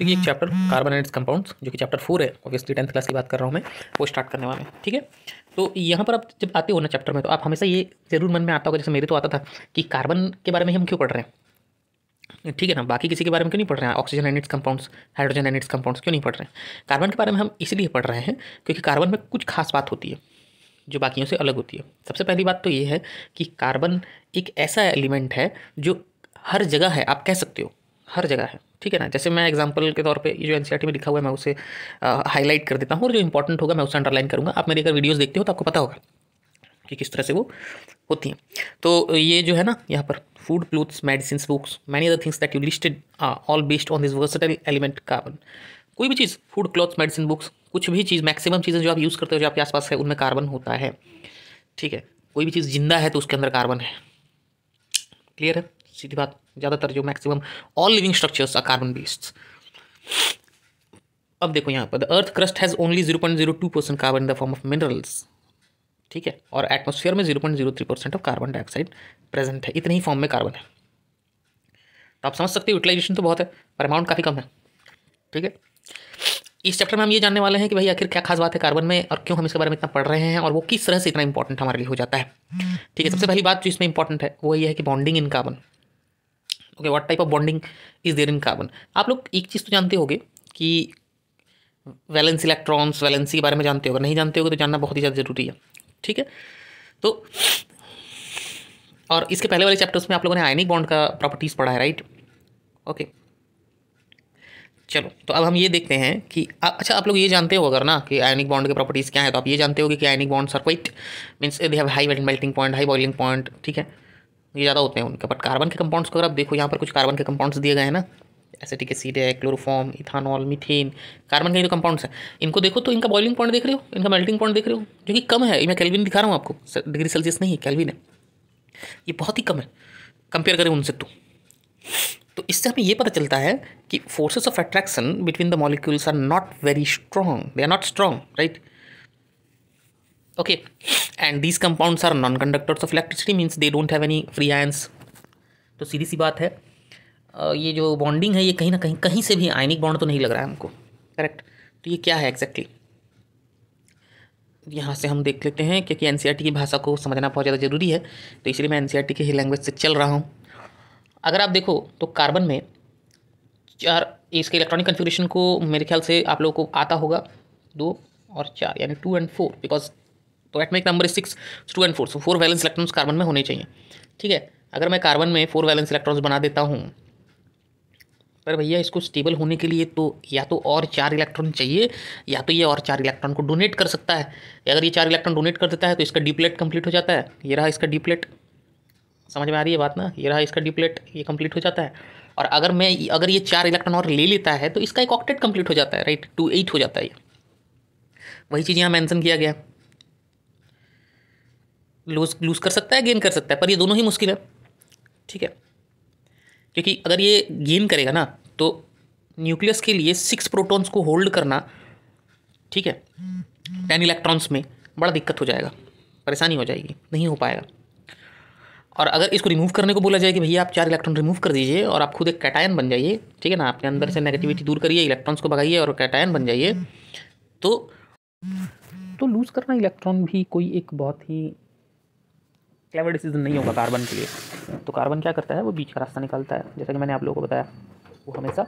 देखिए एक chapter carbon and compounds जो कि चैप्टर फोर है ऑब्वियसली टेंथ क्लास की बात कर रहा हूँ मैं वो स्टार्ट करने वाले ठीक है तो यहाँ पर आप जब आते हो ना चैप्टर में तो आप हमेशा ये जरूर मन में आता होगा जैसे मेरे तो आता था कि कार्बन के बारे में हम क्यों पढ़ रहे हैं ठीक है ना बाकी किसी के बारे में क्यों नहीं पढ़ रहे हैं oxygen and its compounds hydrogen and its compounds क्यों नहीं पढ़ रहे हैं कार्बन के बारे में हम इसलिए पढ़ रहे हैं क्योंकि कार्बन में कुछ खास बात होती है जो बाकियों से अलग होती है सबसे पहली बात तो ये है कि कार्बन एक ऐसा एलिमेंट है जो हर जगह है आप कह सकते हो हर जगह है ठीक है ना जैसे मैं एग्जाम्पल के तौर पे ये जो एनसीआर में लिखा हुआ है मैं उसे हाईलाइट कर देता हूँ और जो इंपॉर्टेंट होगा मैं उसे अंडरलाइन करूँगा आप मेरी अगर वीडियोज़ देखते हो तो आपको पता होगा कि किस तरह से वो होती हैं तो ये जो है ना यहाँ पर food clothes medicine books many other things that you listed all based on this versatile element carbon कोई भी चीज़ फूड क्लॉथ्स मेडिसिन बुक्स कुछ भी चीज़ मैक्सिमम चीज़ें जो आप यूज़ करते हो जो आपके आसपास है उनमें कार्बन होता है ठीक है कोई भी चीज़ जिंदा है तो उसके अंदर कार्बन है क्लियर है सीधी बात ज़्यादातर जो maximum all living structures are carbon based अब देखो यहाँ पर the earth crust has only zero point zero two percent carbon in the form of minerals ठीक है और एटमोसफियर में zero point zero three percent of carbon dioxide present है इतने ही फॉर्म में कार्बन है तो आप समझ सकते हो यूटिलाइजेशन तो बहुत है पर अमाउंट काफ़ी कम है ठीक है इस चैप्टर में हम ये जानने वाले हैं कि भाई आखिर क्या खास बात है कार्बन में और क्यों हम इसके बारे में इतना पढ़ रहे हैं और वो किस तरह से इतना इंपॉर्टेंट हमारे लिए हो जाता है ठीक है सबसे पहली बात जो इसमें इंपॉर्टेंट है वो ये है कि bonding in carbon okay what type of bonding is there in carbon आप लोग एक चीज़ तो जानते होगे कि वैलेंस इलेक्ट्रॉन्स वैलेंसी के बारे में जानते हो अगर नहीं जानते होगे तो जानना बहुत ही ज़्यादा ज़रूरी है ठीक है तो और इसके पहले वाले चैप्टर्स में आप लोगों ने आयनिक बॉन्ड का प्रॉपर्टीज़ पढ़ा है राइट ओके चलो तो अब हम ये देखते हैं कि आ, अच्छा आप लोग ये जानते हो अगर ना कि आयनिक बॉन्ड के प्रॉपर्टीज़ क्या है तो आप ये जानते हो कि ionic are quite means they have high melting point high boiling point ठीक है ये ज़्यादा होते हैं उनके बट कार्बन के कंपाउंड्स को अगर आप देखो यहाँ पर कुछ कार्बन के कंपाउंड्स दिए गए हैं ना ऐसे ठीक है क्लोरोफॉम इथानॉल मिथेन कार्बन के जो तो कंपाउंड्स हैं इनको देखो तो इनका बॉइलिंग पॉइंट देख रहे हो इनका मेल्टिंग पॉइंट देख रहे हो जो कि कम है मैं कैलविन दिखा रहा हूँ आपको डिग्री सेल्सियस नहीं कैलविन है ये बहुत ही कम है कंपेयर करें उनसे तो तो इससे हमें ये पता चलता है कि forces of attraction between the molecules are not very strong they are not strong right okay and these compounds are non-conductors of electricity means they don't have any free ions तो सीधी सी बात है ये जो बॉन्डिंग है ये कहीं ना कहीं कहीं से भी आयनिक बॉन्ड तो नहीं लग रहा है हमको करेक्ट तो ये क्या है एग्जैक्टली exactly? यहाँ से हम देख लेते हैं क्योंकि एन e की भाषा को समझना बहुत ज़्यादा ज़रूरी है तो इसलिए मैं एन e के ही लैंग्वेज से चल रहा हूँ अगर आप देखो तो कार्बन में चार इसके इलेक्ट्रॉनिक कन्फ्यूशन को मेरे ख्याल से आप लोगों को आता होगा दो और चार यानी टू एंड फोर बिकॉज तो atomic number six two and four so four valence electrons carbon में होने चाहिए ठीक है अगर मैं कार्बन में फोर वैलेंस इलेक्ट्रॉन्स बना देता हूँ पर भैया इसको स्टेबल होने के लिए तो या तो और चार इलेक्ट्रॉन चाहिए या तो ये और चार इलेक्ट्रॉन को डोनेट कर सकता है अगर ये चार इलेक्ट्रॉन डोनेट कर देता है तो इसका डिप्लेट कंप्लीट हो जाता है ये रहा इसका डिप्लेट समझ में आ रही है बात ना ये रहा इसका डिप्लेट ये कंप्लीट हो जाता है और अगर मैं अगर ये चार इलेक्ट्रॉन और ले लेता है तो इसका एक ऑक्टेट कंप्लीट हो जाता है राइट टू एट हो जाता है ये वही चीज़ यहाँ मैंसन किया गया लूज लूज़ कर सकता है गेन कर सकता है पर ये दोनों ही मुश्किल है ठीक है क्योंकि अगर ये गेन करेगा ना तो न्यूक्लियस के लिए सिक्स प्रोटॉन्स को होल्ड करना ठीक है टेन इलेक्ट्रॉन्स में बड़ा दिक्कत हो जाएगा परेशानी हो जाएगी नहीं हो पाएगा और अगर इसको रिमूव करने को बोला जाए कि भैया आप चार इलेक्ट्रॉन रिमूव कर दीजिए और आप खुद एक कैटायन बन जाइए ठीक है ना आपके अंदर से नेगेटिविटी दूर करिए इलेक्ट्रॉन्स को भगाइए और कैटायन बन जाइए तो तो लूज़ करना इलेक्ट्रॉन भी कोई एक बहुत ही क्लेवर डिसीजन नहीं होगा कार्बन के लिए तो कार्बन क्या करता है वो बीच का रास्ता निकालता है जैसा कि मैंने आप लोगों को बताया वो हमेशा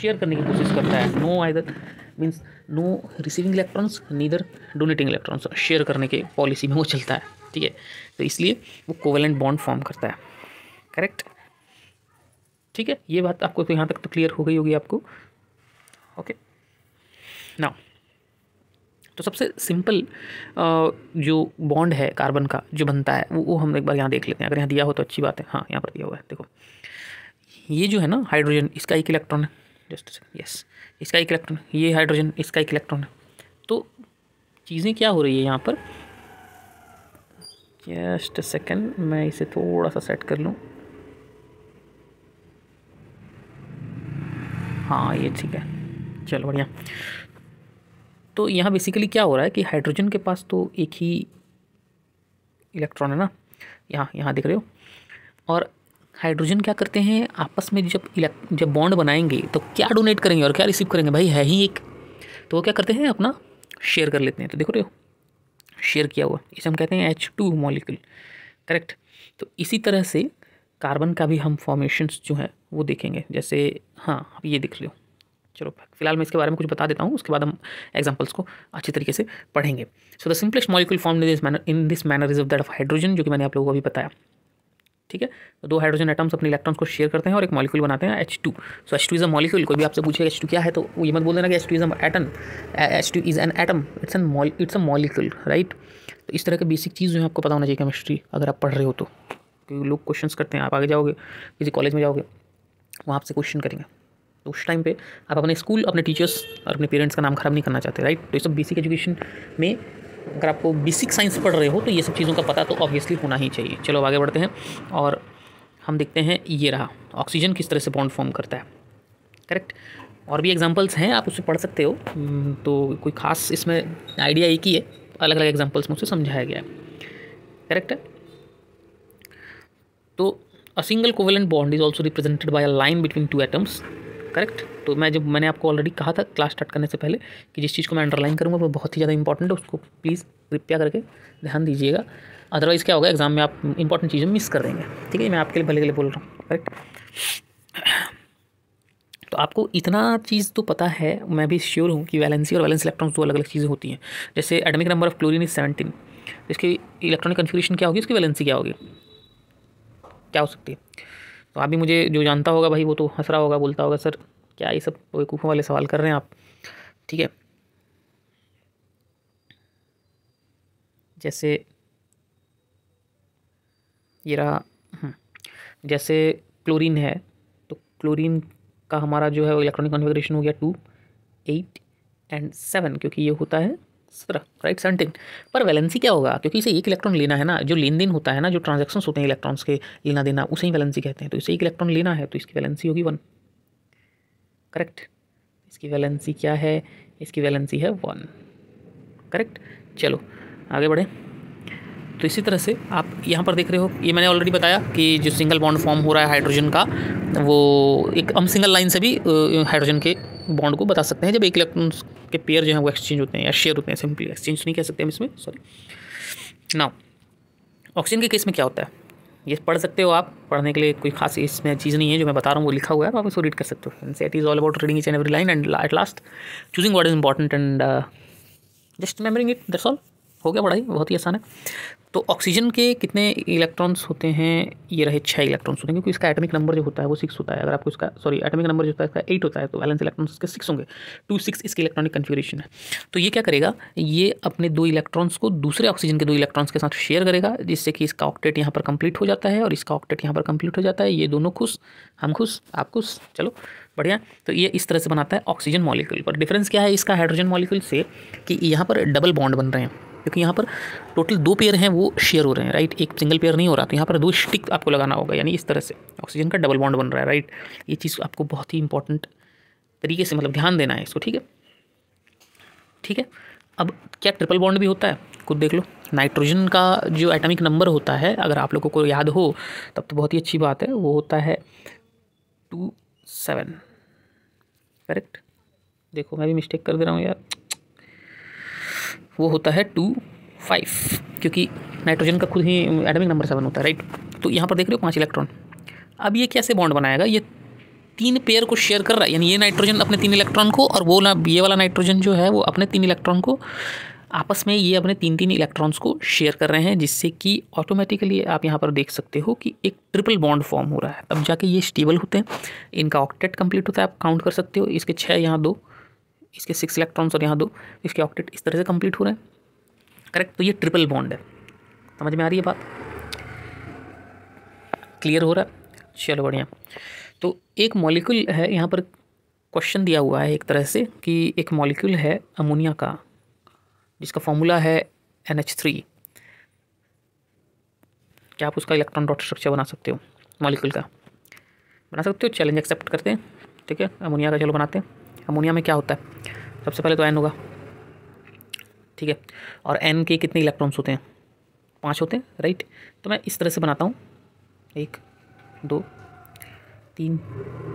शेयर करने की कोशिश करता है no either means no receiving electrons neither donating electrons share करने के पॉलिसी में वो चलता है ठीक है तो इसलिए वो कोवेलेंट बॉन्ड फॉर्म करता है करेक्ट ठीक है ये बात आपको तो यहाँ तक तो क्लियर हो गई होगी आपको ओके नाउ तो सबसे सिंपल जो बॉन्ड है कार्बन का जो बनता है वो, वो हम एक बार यहाँ देख लेते हैं अगर यहाँ दिया हो तो अच्छी बात है हाँ यहाँ पर दिया हुआ है देखो ये जो है ना हाइड्रोजन इसका एक इलेक्ट्रॉन है जस्ट यस इसका एक इलेक्ट्रॉन ये हाइड्रोजन इसका एक इलेक्ट्रॉन है तो चीज़ें क्या हो रही है यहाँ पर जस्ट सेकेंड मैं इसे थोड़ा सा सेट कर लूँ हाँ ये ठीक है चलो बढ़िया तो यहाँ बेसिकली क्या हो रहा है कि हाइड्रोजन के पास तो एक ही इलेक्ट्रॉन है ना यहाँ यहाँ देख रहे हो और हाइड्रोजन क्या करते हैं आपस में जब इलेक्ट जब बॉन्ड बनाएंगे तो क्या डोनेट करेंगे और क्या रिसीव करेंगे भाई है ही एक तो वो क्या करते हैं अपना शेयर कर लेते हैं तो देखो रहे हो शेयर किया हुआ इसे हम कहते हैं एच टू मॉलिक्यूल करेक्ट तो इसी तरह से कार्बन का भी हम फॉर्मेशंस जो है वो देखेंगे जैसे हाँ आप ये देख लो चलो फिलहाल मैं इसके बारे में कुछ बता देता हूँ उसके बाद हम एग्जाम्पल्स को अच्छी तरीके से पढ़ेंगे so the simplest molecule form in this manner in this manner is of that of hydrogen जो कि मैंने आप लोगों को अभी बताया ठीक है तो दो हाइड्रोजन एटम्स अपने इलेक्ट्रॉन्स को शेयर करते हैं और एक मॉलिक्यूल बनाते हैं H two so H two is a molecule कोई भी आपसे पूछे एच टू क्या है तो ये मत बोल देना कि H two is atom H two is an atom it's an it's a molecule right तो इस तरह के बेसिक चीज़ जो है आपको पता होना चाहिए केमिस्ट्री अगर आप पढ़ रहे हो तो क्योंकि लोग क्वेश्चन करते हैं आप आगे जाओगे किसी कॉलेज में जाओगे वहाँ आपसे क्वेश्चन करेंगे तो उस टाइम पे आप अपने स्कूल अपने टीचर्स और अपने पेरेंट्स का नाम ख़राब नहीं करना चाहते राइट तो ये सब बेसिक एजुकेशन में अगर आपको बेसिक साइंस पढ़ रहे हो तो ये सब चीज़ों का पता तो ऑब्वियसली होना ही चाहिए चलो आगे बढ़ते हैं और हम देखते हैं ये रहा ऑक्सीजन किस तरह से बॉन्ड फॉर्म करता है करेक्ट और भी एग्जाम्पल्स हैं आप उसे पढ़ सकते हो हम्म, तो कोई ख़ास इसमें आइडिया एक ही है अलग अलग एग्जाम्पल्स में उसे समझाया गया है करेक्ट है तो a single covalent bond is also represented by a line between two atoms correct तो मैं जब मैंने आपको ऑलरेडी कहा था क्लास स्टार्ट करने से पहले कि जिस चीज़ को मैं अंडरलाइन करूँगा वो बहुत ही ज़्यादा इंपॉर्टेंट है उसको प्लीज़ कृपया करके ध्यान दीजिएगा अदरवाइज़ क्या होगा एग्ज़ाम में आप इंपॉर्टेंट चीज़ें मिस कर देंगे ठीक है मैं आपके लिए भले के लिए बोल रहा हूँ करेक्ट तो आपको इतना चीज़ तो पता है मैं भी श्योर हूँ कि वैलेंसी और वैलेंस इलेक्ट्रॉन्स दो अलग अलग चीज़ें होती हैं जैसे atomic number of chlorine is seventeen इसकी इलेक्ट्रॉनिक कन्फ्यूरेशन क्या होगी इसकी वैलेंसी क्या होगी क्या हो सकती है तो अभी मुझे जो जानता होगा भाई वो तो हंस रहा होगा बोलता होगा सर क्या ये सब बेवकूफ़ों वाले सवाल कर रहे हैं आप ठीक है जैसे ये रहा हम्म, जैसे क्लोरीन है तो क्लोरीन का हमारा जो है इलेक्ट्रॉनिक कॉन्फ़िगरेशन हो गया टू एट एंड सेवन क्योंकि ये होता है सत्रह राइट सेवनटीन पर वैलेंसी क्या होगा क्योंकि इसे एक इलेक्ट्रॉन लेना है ना जो लेन देन होता है ना जो ट्रांजेक्शन होते हैं इलेक्ट्रॉन्स के लेना देना उसे ही वैलेंसी कहते हैं तो इसे एक इलेक्ट्रॉन लेना है तो इसकी वैलेंसी होगी वन करेक्ट इसकी वैलेंसी क्या है इसकी वैलेंसी है वन करेक्ट चलो आगे बढ़ें तो इसी तरह से आप यहाँ पर देख रहे हो ये मैंने ऑलरेडी बताया कि जो सिंगल बॉन्ड फॉर्म हो रहा है हाइड्रोजन का वो एक हम सिंगल लाइन से भी हाइड्रोजन के बॉन्ड को बता सकते हैं जब एक इलेक्ट्रॉन के पेयर जो है वो एक्सचेंज होते हैं या शेयर होते हैं सिंपली एक्सचेंज नहीं कह सकते हम इसमें सॉरी नाउ ऑक्सीजन के केस में क्या होता है ये पढ़ सकते हो आप पढ़ने के लिए कोई खास इसमें चीज़ नहीं है जो मैं बता रहा हूँ वो लिखा हुआ है आप इसको रीड कर सकते हो set is all about reading each and every line and at last choosing what is important and just remembering it that's all हो गया पढ़ाई बहुत ही आसान है तो ऑक्सीजन के कितने इलेक्ट्रॉन्स होते हैं ये रहे छः इलेक्ट्रॉन्स होते हैं क्योंकि इसका एटमिक नंबर जो होता है वो सिक्स होता है अगर आपको इसका सॉरी एटमिक नंबर जो होता है इसका एट होता है तो बैलेंस इलेक्ट्रॉन्स इसके सिक्स होंगे टू सिक्स इसके इलेक्ट्रॉनिक कन्फ्यूरेशन है तो ये क्या करेगा ये अपने दो इलेक्ट्रॉन्स को दूसरे ऑक्सीजन के दो इलेक्ट्रॉन्स के साथ शेयर करेगा जिससे कि इसका ऑक्टेट यहाँ पर कंप्लीट हो जाता है और इसका ऑक्टेट यहाँ पर कंप्लीट हो जाता है ये दोनों खुश हम खुश आप खुश चलो बढ़िया तो ये इस तरह से बनाता है ऑक्सीजन मॉलिक्यूल पर डिफरेंस क्या है इसका हाइड्रोजन मॉलिक्यूल से कि यहाँ पर डबल बॉन्ड बन रहे हैं क्योंकि यहाँ पर टोटल दो पेयर हैं वो शेयर हो रहे हैं राइट एक सिंगल पेयर नहीं हो रहा तो यहाँ पर दो स्टिक आपको लगाना होगा यानी इस तरह से ऑक्सीजन का डबल बॉन्ड बन रहा है राइट ये चीज़ आपको बहुत ही इंपॉर्टेंट तरीके से मतलब ध्यान देना है इसको ठीक है ठीक है अब क्या ट्रिपल बॉन्ड भी होता है खुद देख लो नाइट्रोजन का जो एटॉमिक नंबर होता है अगर आप लोगों को याद हो तब तो बहुत ही अच्छी बात है वो होता है टू सेवन करेक्ट देखो मैं भी मिस्टेक कर दे रहा हूँ यार वो होता है टू फाइव क्योंकि नाइट्रोजन का खुद ही एटॉमिक नंबर सेवन होता है राइट तो यहाँ पर देख रहे हो पाँच इलेक्ट्रॉन अब ये कैसे बॉन्ड बनाएगा ये तीन पेयर को शेयर कर रहा है यानी ये नाइट्रोजन अपने तीन इलेक्ट्रॉन को और वो ना ये वाला नाइट्रोजन जो है वो अपने तीन इलेक्ट्रॉन को आपस में ये अपने तीन तीन इलेक्ट्रॉन्स को शेयर कर रहे हैं जिससे कि ऑटोमेटिकली आप यहाँ पर देख सकते हो कि एक ट्रिपल बॉन्ड फॉर्म हो रहा है तब जाके ये स्टेबल होते हैं इनका ऑक्टेट कंप्लीट होता है आप काउंट कर सकते हो इसके छः यहाँ दो इसके सिक्स इलेक्ट्रॉन्स और यहाँ दो इसके ऑक्टेट इस तरह से कंप्लीट हो रहे हैं करेक्ट तो ये ट्रिपल बॉन्ड है समझ में आ रही है बात क्लियर हो रहा है चलो बढ़िया तो एक मॉलिक्यूल है यहाँ पर क्वेश्चन दिया हुआ है एक तरह से कि एक मॉलिक्यूल है अमोनिया का जिसका फॉर्मूला है एन एच थ्री क्या आप उसका इलेक्ट्रॉन डॉट स्ट्रक्चर बना सकते हो मॉलिक्यूल का बना सकते हो चैलेंज एक्सेप्ट करते हैं ठीक है अमोनिया का चलो बनाते हैं अमोनिया में क्या होता है सबसे पहले तो एन होगा ठीक है और एन के कितने इलेक्ट्रॉन्स होते हैं पाँच होते हैं राइट तो मैं इस तरह से बनाता हूँ एक दो तीन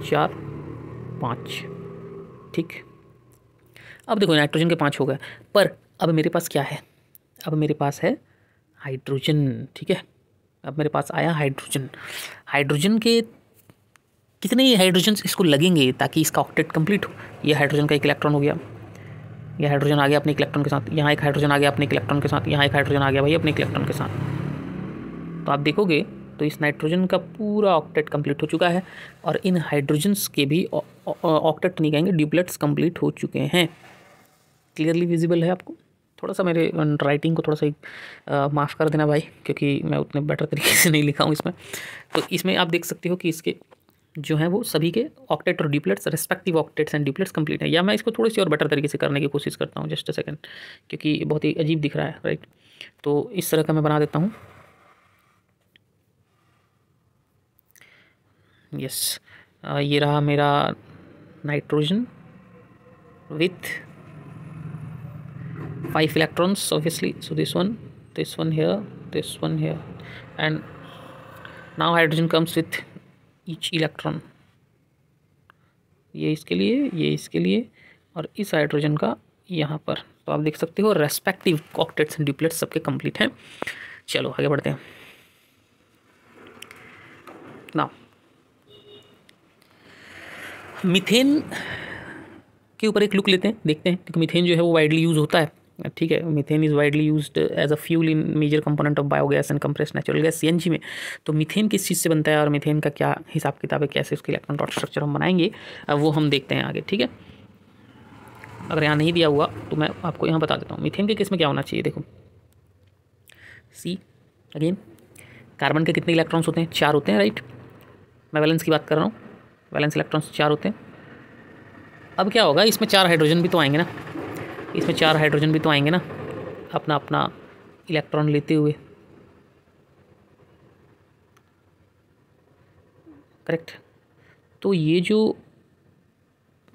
चार पाँच ठीक अब देखो नाइट्रोजन के पाँच हो गए पर अब मेरे पास क्या है अब मेरे पास है हाइड्रोजन ठीक है अब मेरे पास आया हाइड्रोजन हाइड्रोजन के कितने हाइड्रोजन इसको लगेंगे ताकि इसका ऑक्टेट कंप्लीट हो यह हाइड्रोजन का एक इलेक्ट्रॉन हो गया यह हाइड्रोजन आ गया अपने इलेक्ट्रॉन के साथ यहाँ एक हाइड्रोजन आ गया अपने इलेक्ट्रॉन के साथ यहाँ एक हाइड्रोजन आ गया भाई अपने इलेक्ट्रॉन के साथ तो आप देखोगे तो इस नाइट्रोजन का पूरा ऑक्टेट कंप्लीट हो चुका है और इन हाइड्रोजन्स के भी ऑक्टेट नहीं कहेंगे ड्यूपलेट्स कंप्लीट हो चुके हैं क्लियरली विजिबल है आपको थोड़ा सा मेरे राइटिंग को थोड़ा सा माफ़ कर देना भाई क्योंकि मैं उतने बेटर तरीके से नहीं लिखा हूँ इसमें तो इसमें आप देख सकते हो कि इसके जो है वो सभी के ऑक्टेट और duplets respective octets and duplets complete है या मैं इसको थोड़ी सी और बेटर तरीके से करने की कोशिश करता हूँ जस्ट अ सेकेंड क्योंकि बहुत ही अजीब दिख रहा है राइट तो इस तरह का मैं बना देता हूँ यस ये रहा मेरा nitrogen with five electrons obviously so this one this one here this one here and now hydrogen comes with each electron ये इसके लिए ये इसके लिए और इस हाइड्रोजन का यहाँ पर तो आप देख सकते हो रेस्पेक्टिव कॉकटेट्स एंड ड्यूप्लेट्स सबके कंप्लीट हैं चलो आगे बढ़ते हैं ना मिथेन के ऊपर एक लुक लेते हैं देखते हैं क्योंकि मिथेन जो है वो वाइडली यूज़ होता है ठीक है methane is widely use as a fuel in major component of biogas and compress natural gas C में तो मीथेन किस चीज़ से बनता है और मीथेन का क्या हिसाब किताब है कैसे उसके इलेक्ट्रॉन डॉट स्ट्रक्चर हम बनाएंगे वो हम देखते हैं आगे ठीक है अगर यहाँ नहीं दिया हुआ तो मैं आपको यहाँ बता देता हूँ मीथेन के किस में क्या होना चाहिए देखो सी अगेन कार्बन के कितने इलेक्ट्रॉन्स होते हैं चार होते हैं राइट मैं वैलेंस की बात कर रहा हूँ वैलेंस इलेक्ट्रॉन्स चार होते हैं अब क्या होगा इसमें चार हाइड्रोजन भी तो आएंगे ना इसमें चार हाइड्रोजन भी तो आएंगे ना अपना अपना इलेक्ट्रॉन लेते हुए करेक्ट तो ये जो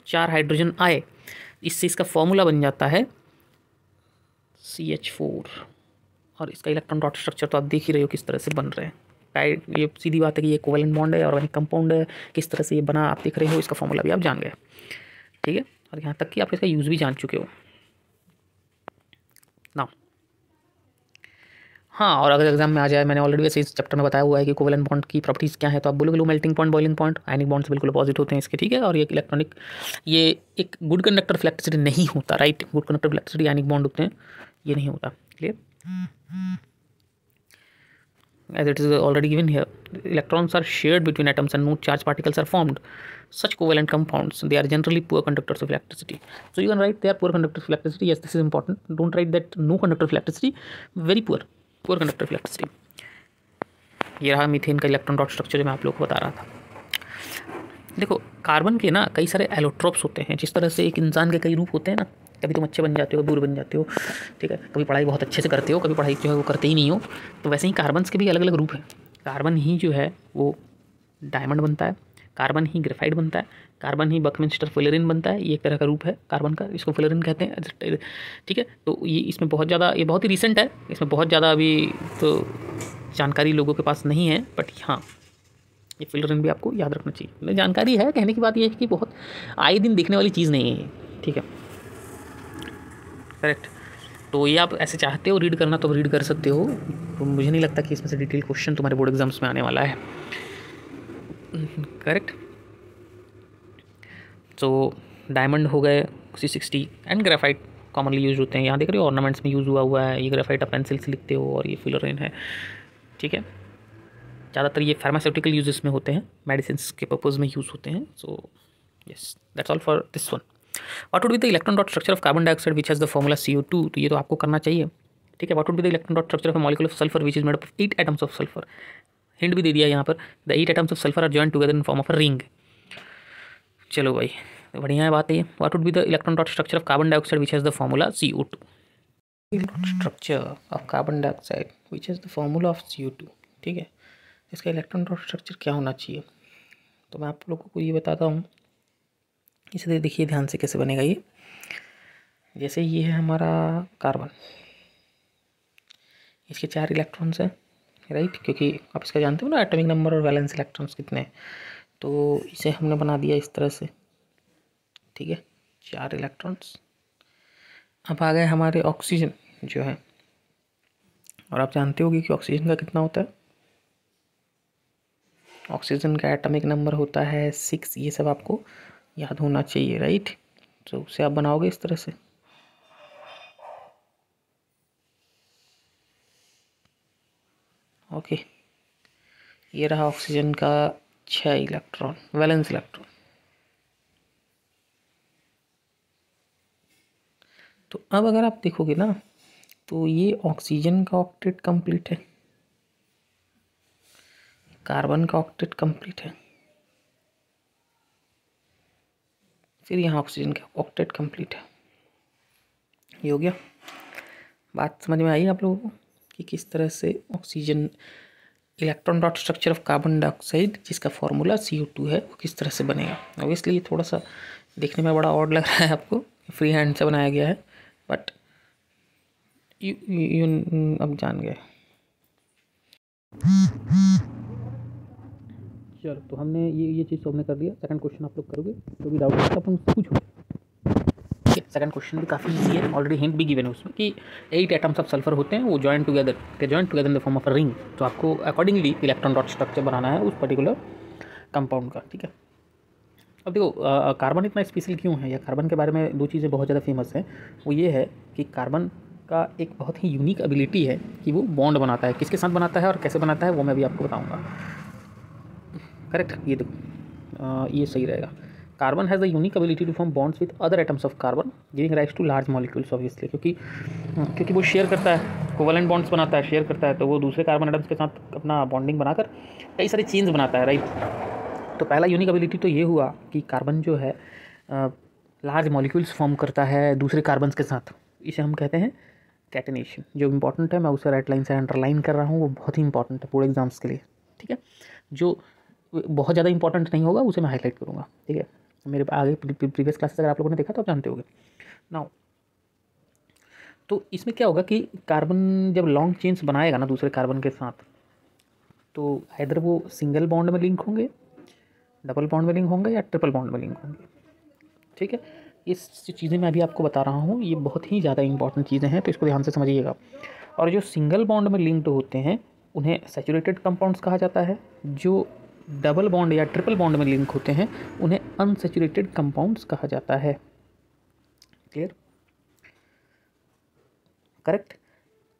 चार हाइड्रोजन आए इससे इसका फॉर्मूला बन जाता है सी एच फोर और इसका इलेक्ट्रॉन डॉट स्ट्रक्चर तो आप देख ही रहे हो किस तरह से बन रहे हैं टाइट ये सीधी बात है कि ये कोवेलेंट बॉन्ड है और ऑर्गेनिक कंपाउंड है किस तरह से ये बना आप देख रहे हो इसका फॉर्मूला भी आप जान गए ठीक है और यहाँ तक कि आप इसका यूज़ भी जान चुके हो हाँ और अगर एग्जाम में आ जाए मैंने ऑलरेडी वैसे इस चैप्टर में बताया हुआ है कि कोवलन बॉन्ड की प्रॉपर्टीज़ क्या है तो आप blue blue melting point boiling point ionic bonds बिल्कुल अपोजिट होते हैं इसके ठीक है और ये इलेक्ट्रॉनिक ये एक गुड कंडक्टर फ्लैक्ट्रिसिटी नहीं होता right good conductor electricity ionic bond होते हैं ये नहीं होता clear as it is already given here electrons are shared between atoms and no charge particles are formed such covalent compounds they are generally poor conductors of electricity so you can write they are poor conductors electricity yes this is important don't write that no conductor of electricity very poor poor conductor of electricity ये रहा methane का electron dot structure जो मैं आप लोग को बता रहा था देखो कार्बन के ना कई सारे एलोट्रॉप्स होते हैं जिस तरह से एक इंसान के कई रूप होते हैं ना कभी तुम अच्छे बन जाते हो कभी बुरे बन जाते हो ठीक है कभी पढ़ाई बहुत अच्छे से करते हो कभी पढ़ाई जो है वो करते ही नहीं हो तो वैसे ही कार्बन के भी अलग अलग रूप हैं कार्बन ही जो है वो डायमंड बनता है कार्बन ही ग्रेफाइट बनता है कार्बन ही स्टर फ्लोरिन बनता है ये एक तरह का रूप है कार्बन का इसको फ्लोरिन कहते हैं ठीक है तो ये इसमें बहुत ज़्यादा ये बहुत ही रिसेंट है इसमें बहुत ज़्यादा अभी तो जानकारी लोगों के पास नहीं है बट हाँ ये फ्लोरिन भी आपको याद रखना चाहिए जानकारी है कहने की बात यह है कि बहुत आए दिन देखने वाली चीज़ नहीं है ठीक है करेक्ट तो ये आप ऐसे चाहते हो रीड करना तो रीड कर सकते हो तो मुझे नहीं लगता कि इसमें से डिटेल क्वेश्चन तुम्हारे बोर्ड एग्जाम्स में आने वाला है करेक्ट सो डायमंड हो गए C sixty and graphite commonly use होते हैं यहाँ देख रहे हो ऑर्नामेंट्स में यूज़ हुआ हुआ है ये ग्रेफाइट आप पेंसिल से लिखते हो और ये फिलोरेन है ठीक है ज़्यादातर ये फार्मास्यूटिकल यूजेस में होते हैं मेडिसिन के पर्पज़ में यूज़ होते हैं so yes that's all for this one what would be the electron dot structure of carbon dioxide which has the formula C O two तो ये तो आपको करना चाहिए ठीक है what would be the electron dot structure of molecule of sulphur which is made of eight atoms of sulphur hint भी दे दिया यहाँ पर the eight atoms of sulphur are join together in form of a ring चलो भाई तो बढ़िया है बात है what would be the electron dot structure of carbon dioxide which has the formula C O two structure of carbon dioxide which has the formula of C O two ठीक है इसका इलेक्ट्रॉन डॉट स्ट्रक्चर क्या होना चाहिए तो मैं आप लोगों को ये बताता हूँ इसे देखिए ध्यान से कैसे बनेगा ये जैसे ये है हमारा कार्बन इसके चार इलेक्ट्रॉन्स हैं राइट क्योंकि आप इसका जानते हो ना एटॉमिक नंबर और वैलेंस इलेक्ट्रॉन्स कितने हैं तो इसे हमने बना दिया इस तरह से ठीक है चार इलेक्ट्रॉन्स अब आ गए हमारे ऑक्सीजन जो है और आप जानते होगी कि ऑक्सीजन का कितना होता है ऑक्सीजन का एटॉमिक नंबर होता है सिक्स ये सब आपको याद होना चाहिए राइट तो उसे आप बनाओगे इस तरह से ओके ये रहा ऑक्सीजन का छः इलेक्ट्रॉन वैलेंस इलेक्ट्रॉन तो अब अगर आप देखोगे ना तो ये ऑक्सीजन का ऑक्टेट कंप्लीट है कार्बन का ऑक्टेट कंप्लीट है फिर यहाँ ऑक्सीजन का ऑक्टेट कंप्लीट है ये हो गया बात समझ में आई आप लोगों को कि किस तरह से oxygen electron dot structure of carbon dioxide जिसका फॉर्मूला सी टू है वो किस तरह से बनेगा ऑब्वियसली ये थोड़ा सा देखने में बड़ा ऑर्ड लग रहा है आपको फ्री हैंड से बनाया गया है बट यू, यू, अब जान गए चलो तो हमने ये ये चीज़ तो हमने कर दिया सेकंड क्वेश्चन आप लोग करोगे तो भी डाउट पूछो सेकंड क्वेश्चन भी काफ़ी ईजी है ऑलरेडी हिंट भी गिवन है उसमें कि एट एटम्स ऑफ सल्फर होते हैं वो जॉइंट टुगेदर के joint together in the form of ring तो आपको अकॉर्डिंगली इलेक्ट्रॉन डॉट स्ट्रक्चर बनाना है उस पर्टिकुलर कंपाउंड का ठीक है अब देखो कार्बन इतना स्पेशल क्यों है या कार्बन के बारे में दो चीज़ें बहुत ज़्यादा फेमस हैं वो ये है कि कार्बन का एक बहुत ही यूनिक एबिलिटी है कि वो बॉन्ड बनाता है किसके साथ बनाता है और कैसे बनाता है वो मैं भी आपको बताऊँगा करेक्ट ये देखो ये सही रहेगा carbon has the unique ability to form bonds with other atoms of carbon giving rights to large molecules obviously क्योंकि क्योंकि वो शेयर करता है कोवलेंट बॉन्ड्स बनाता है शेयर करता है तो वो दूसरे कार्बन एटम्स के साथ अपना बॉन्डिंग बनाकर कई सारे चेंज बनाता है राइट तो पहला यूनिक एबिलिटी तो ये हुआ कि कार्बन जो है लार्ज मॉलिक्यूल्स फॉर्म करता है दूसरे कार्बन के साथ इसे हम कहते हैं कैटनेशन जो इंपॉर्टेंट है मैं उसे रेड लाइन से अंडरलाइन कर रहा हूँ वो बहुत ही इंपॉर्टेंट है पूरे एग्जाम्स के लिए ठीक है जो बहुत ज़्यादा इंपॉर्टेंट नहीं होगा उसे मैं हाईलाइट करूँगा ठीक है मेरे आगे प्रीवियस क्लासेस अगर आप लोगों ने देखा तो आप जानते हो नाउ तो इसमें क्या होगा कि कार्बन जब लॉन्ग चेन्स बनाएगा ना दूसरे कार्बन के साथ तो इधर वो सिंगल बॉन्ड में लिंक होंगे डबल बॉन्ड में लिंक होंगे या ट्रिपल बॉन्ड में लिंक होंगे ठीक है इस चीज़ें मैं अभी आपको बता रहा हूँ ये बहुत ही ज़्यादा इंपॉर्टेंट चीज़ें हैं तो इसको ध्यान से समझिएगा और जो सिंगल बॉन्ड में लिंक्ड होते हैं उन्हें सेचुरेटेड कंपाउंड्स कहा जाता है जो डबल बॉन्ड या ट्रिपल बॉन्ड में लिंक होते हैं उन्हें अनसेचुरेटेड कंपाउंड्स कहा जाता है क्लियर करेक्ट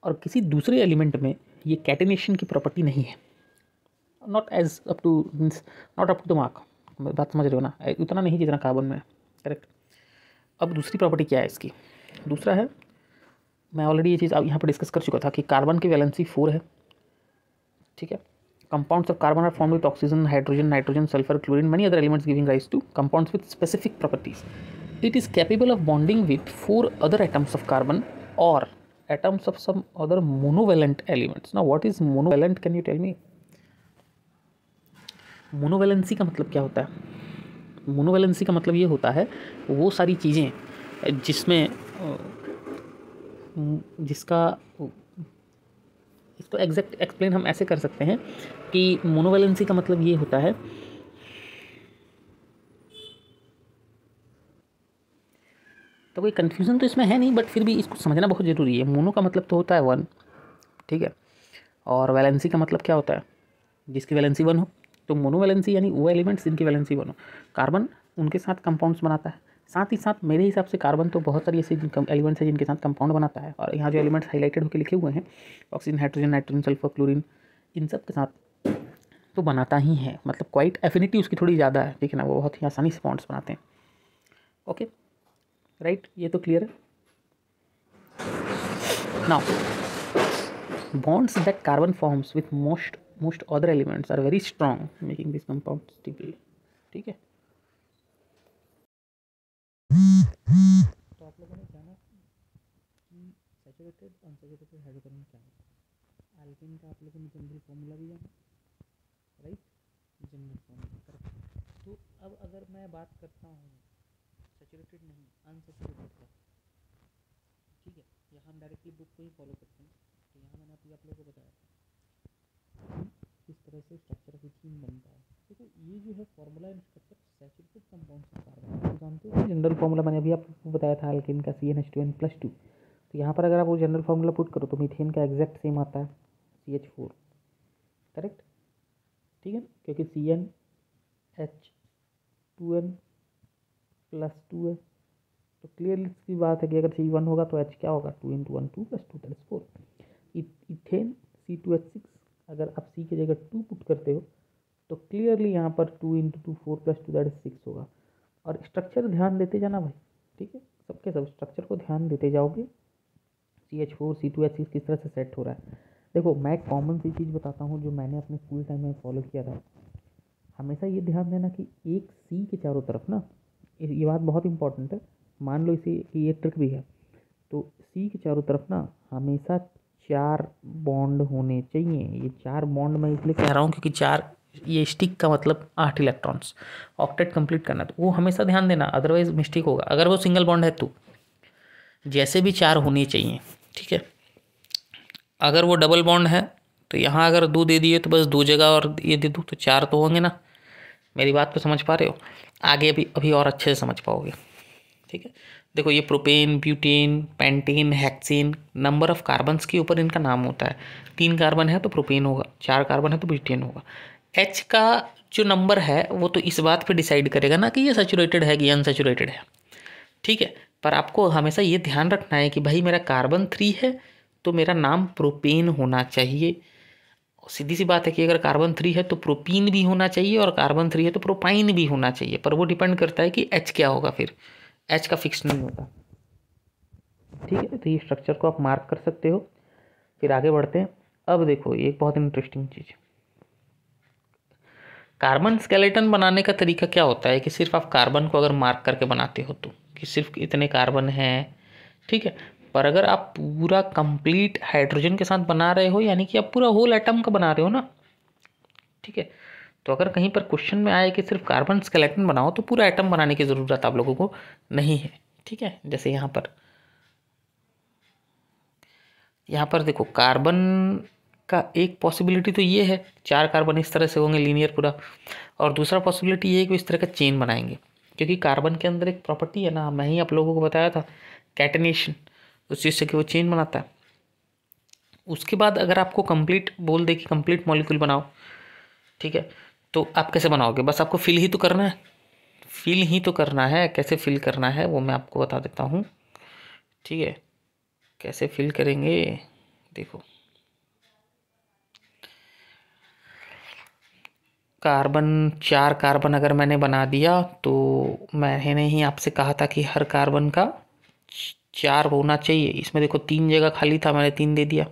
और किसी दूसरे एलिमेंट में ये कैटेनेशन की प्रॉपर्टी नहीं है not as up to means not up to the mark बात समझ रहे हो ना उतना नहीं जितना कार्बन में करेक्ट अब दूसरी प्रॉपर्टी क्या है इसकी दूसरा है मैं ऑलरेडी ये चीज़ अब यहाँ पर डिस्कस कर चुका था कि कार्बन की वैलेंसी फोर है ठीक है compounds of carbon are formed with oxygen hydrogen nitrogen sulfur chlorine many other elements giving rise to compounds with specific properties it is capable of bonding with four other atoms of carbon or atoms of some other monovalent elements now what is monovalent can you tell me मोनोवेलेंसी का मतलब क्या होता है मोनोवेलेंसी का मतलब ये होता है वो सारी चीज़ें जिसमें जिसका तो एग्जैक्ट एक्सप्लेन हम ऐसे कर सकते हैं कि मोनोवैलेंसी का मतलब ये होता है तो कोई कन्फ्यूज़न तो इसमें है नहीं बट फिर भी इसको समझना बहुत ज़रूरी है मोनो का मतलब तो होता है वन ठीक है और वैलेंसी का मतलब क्या होता है जिसकी वैलेंसी वन हो तो मोनो वैलेंसी यानी वो एलिमेंट्स जिनकी वैलेंसी वन हो कार्बन उनके साथ कंपाउंड्स बनाता है साथ ही साथ मेरे हिसाब से कार्बन तो बहुत सारी ऐसी एलिमेंट्स हैं जिनके साथ कंपाउंड बनाता है और यहाँ जो एलिमेंट्स हाईलाइटेड होकर लिखे हुए हैं oxygen hydrogen nitrogen sulphur chlorine इन सब के साथ तो बनाता ही है मतलब क्वाइट एफिनिटी उसकी थोड़ी ज़्यादा है ठीक है ना वो बहुत ही आसानी से पॉन्ट्स बनाते हैं ओके राइट ये तो क्लियर है now bonds that carbon forms with most most other elements are very strong making this compound ठीक है आप लोगों ने जाना कि सेचुरेटेड अनसेचुरेटेड हाइड्रोकार्बन क्या है एल्किन का आप लोगों ने जनरल फॉर्मूला भी जाना राइट जनरल फॉर्मूला करेक्ट तो अब अगर मैं बात करता हूँ सेचुरेटेड नहीं अनसेचुरेटेड का ठीक है यहाँ हम डायरेक्टली बुक को ही फॉलो करते हैं तो यहाँ मैंने अभी आप लोगों को बताया था किस तरह से स्ट्रक्चर ऑफ थीम बनता है देखो ये जो है formula and structure saturated compound से कार्बन जानते हो जनरल फार्मूला मैंने अभी आपको बताया था एल्किन का C N H two N plus two तो यहाँ पर अगर आप वो जनरल फार्मूला पुट करो तो मीथेन का एग्जैक्ट सेम आता है सी एच फोर करेक्ट ठीक है क्योंकि C N H two N plus two है तो क्लियर इसकी बात है कि अगर सी वन होगा तो एच क्या होगा two into one two plus two that is four ethane C two H six अगर आप सी की जगह टू पुट करते हो तो क्लियरली यहाँ पर two into two four plus two that is six होगा और स्ट्रक्चर ध्यान देते जाना भाई ठीक है सबके सब स्ट्रक्चर को ध्यान देते जाओगे C H four C two H six किस तरह से सेट हो रहा है देखो मैं एक कॉमन सी चीज़ बताता हूँ जो मैंने अपने स्कूल टाइम में फॉलो किया था हमेशा ये ध्यान देना कि एक सी के चारों तरफ ना ये बात बहुत इंपॉर्टेंट है मान लो इसे कि ये ट्रिक भी है तो सी के चारों तरफ ना हमेशा चार बॉन्ड होने चाहिए ये चार बॉन्ड मैं इसलिए कह रहा हूँ क्योंकि चार ये स्टिक का मतलब आठ इलेक्ट्रॉन्स ऑक्टेट कंप्लीट करना तो वो हमेशा ध्यान देना अदरवाइज मिस्टेक होगा अगर वो सिंगल बॉन्ड है तो जैसे भी चार होने चाहिए ठीक है अगर वो डबल बॉन्ड है तो यहाँ अगर दो दे दिए तो बस दो जगह और ये दे दूँ तो चार तो होंगे ना मेरी बात को समझ पा रहे हो आगे भी अभी और अच्छे से समझ पाओगे ठीक है देखो ये propane butane pentane hexane number of carbons के ऊपर इनका नाम होता है तीन कार्बन है तो प्रोपेन होगा चार कार्बन है तो ब्यूटेन होगा एच का जो नंबर है वो तो इस बात पे डिसाइड करेगा ना कि ये सैचुरेटेड है कि अनसेचुरेटेड है ठीक है पर आपको हमेशा ये ध्यान रखना है कि भाई मेरा कार्बन थ्री है तो मेरा नाम प्रोपेन होना चाहिए सीधी सी बात है कि अगर कार्बन थ्री है तो प्रोपीन भी होना चाहिए और कार्बन थ्री है तो प्रोपाइन भी होना चाहिए पर वो डिपेंड करता है कि एच क्या होगा फिर एच का फिक्स नहीं होगा ठीक है तो ये स्ट्रक्चर को आप मार्क कर सकते हो फिर आगे बढ़ते हैं अब देखो एक बहुत इंटरेस्टिंग चीज़ है कार्बन स्केलेटन बनाने का तरीका क्या होता है कि सिर्फ आप कार्बन को अगर मार्क करके बनाते हो तो कि सिर्फ इतने कार्बन हैं ठीक है पर अगर आप पूरा कंप्लीट हाइड्रोजन के साथ बना रहे हो यानी कि आप पूरा होल एटम का बना रहे हो ना ठीक है तो अगर कहीं पर क्वेश्चन में आए कि सिर्फ कार्बन स्केलेटन बनाओ तो पूरा एटम बनाने की ज़रूरत आप लोगों को नहीं है ठीक है जैसे यहाँ पर यहाँ पर देखो कार्बन का एक पॉसिबिलिटी तो ये है चार कार्बन इस तरह से होंगे लीनियर पूरा और दूसरा पॉसिबिलिटी ये है कि इस तरह का चेन बनाएंगे क्योंकि कार्बन के अंदर एक प्रॉपर्टी है ना मैं ही आप लोगों को बताया था कैटनेशन उस चीज़ से कि वो चेन बनाता है उसके बाद अगर आपको कंप्लीट बोल दे कि कंप्लीट मॉलिक्यूल बनाओ ठीक है तो आप कैसे बनाओगे बस आपको फिल ही तो करना है फिल ही तो करना है कैसे फिल करना है वो मैं आपको बता देता हूँ ठीक है कैसे फिल करेंगे देखो कार्बन चार कार्बन अगर मैंने बना दिया तो मैंने ही आपसे कहा था कि हर कार्बन का चार होना चाहिए इसमें देखो तीन जगह खाली था मैंने तीन दे दिया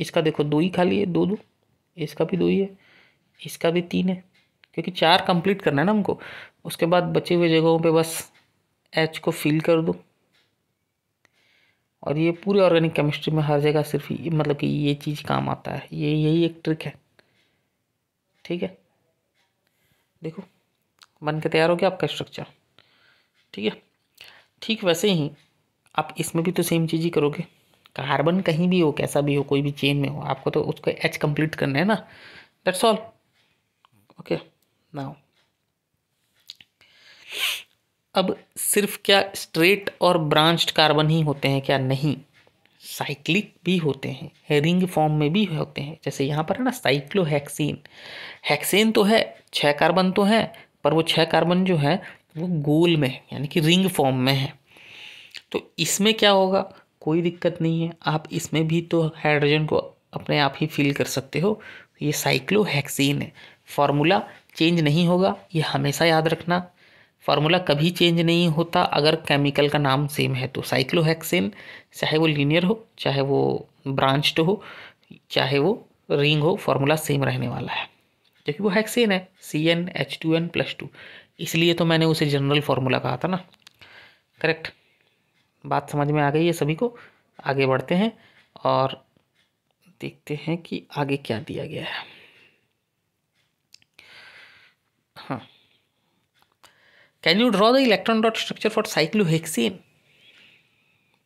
इसका देखो दो ही खाली है दो दो इसका भी दो ही है इसका भी तीन है क्योंकि चार कंप्लीट करना है ना हमको उसके बाद बचे हुए जगहों पे बस एच को फिल कर दो और ये पूरे ऑर्गेनिक केमिस्ट्री में हर जगह सिर्फ मतलब कि ये चीज़ काम आता है ये यही एक ट्रिक है ठीक है देखो बन के तैयार हो गया आपका स्ट्रक्चर ठीक है ठीक वैसे ही आप इसमें भी तो सेम चीज़ ही करोगे कार्बन कहीं भी हो कैसा भी हो कोई भी चेन में हो आपको तो उसको एच कंप्लीट करना है ना दैट्स ऑल ओके नाउ अब सिर्फ क्या स्ट्रेट और ब्रांच्ड कार्बन ही होते हैं क्या नहीं साइक्लिक भी होते हैं रिंग फॉर्म में भी होते हैं जैसे यहाँ पर है ना हैक्सीन हेक्सेन तो है छः कार्बन तो है पर वो छः कार्बन जो है वो गोल में है यानी कि रिंग फॉर्म में है तो इसमें क्या होगा कोई दिक्कत नहीं है आप इसमें भी तो हाइड्रोजन को अपने आप ही फिल कर सकते हो ये साइक्लोहेक्सीन है फॉर्मूला चेंज नहीं होगा ये हमेशा याद रखना फार्मूला कभी चेंज नहीं होता अगर केमिकल का नाम सेम है तो साइक्लोहेक्सेन चाहे वो लीनियर हो चाहे वो ब्रांच्ड हो चाहे वो रिंग हो फार्मूला सेम रहने वाला है जबकि वो हैक्सेन है C N H two N plus two इसलिए तो मैंने उसे जनरल फार्मूला कहा था ना करेक्ट बात समझ में आ गई है सभी को आगे बढ़ते हैं और देखते हैं कि आगे क्या दिया गया है can you draw the electron dot structure for cyclohexene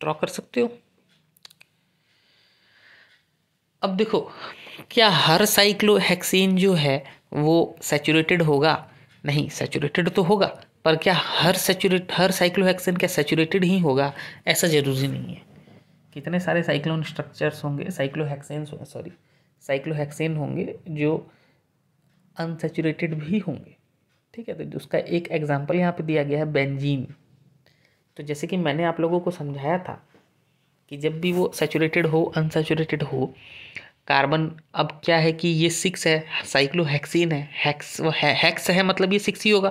draw कर सकते हो अब देखो क्या हर साइक्लोहेक्सेन जो है वो सेचुरेटेड होगा नहीं सेचुरेटेड तो होगा पर क्या हर सेचुरेट हर साइक्लोहेक्सेन क्या सेचुरेटेड ही होगा ऐसा जरूरी नहीं है कितने सारे साइक्लोन स्ट्रक्चर्स होंगे साइक्लोहेक्सेन सॉरी साइक्लोहेक्सेन होंगे जो अनसेचुरेटेड भी होंगे ठीक है तो उसका एक एग्जाम्पल यहाँ पे दिया गया है बेंजीन तो जैसे कि मैंने आप लोगों को समझाया था कि जब भी वो सेचूरेटेड हो अनसेचूरेटेड हो कार्बन अब क्या है कि ये सिक्स है साइक्लोहेक्सीन है हेक्स है हैक्स है मतलब ये सिक्स ही होगा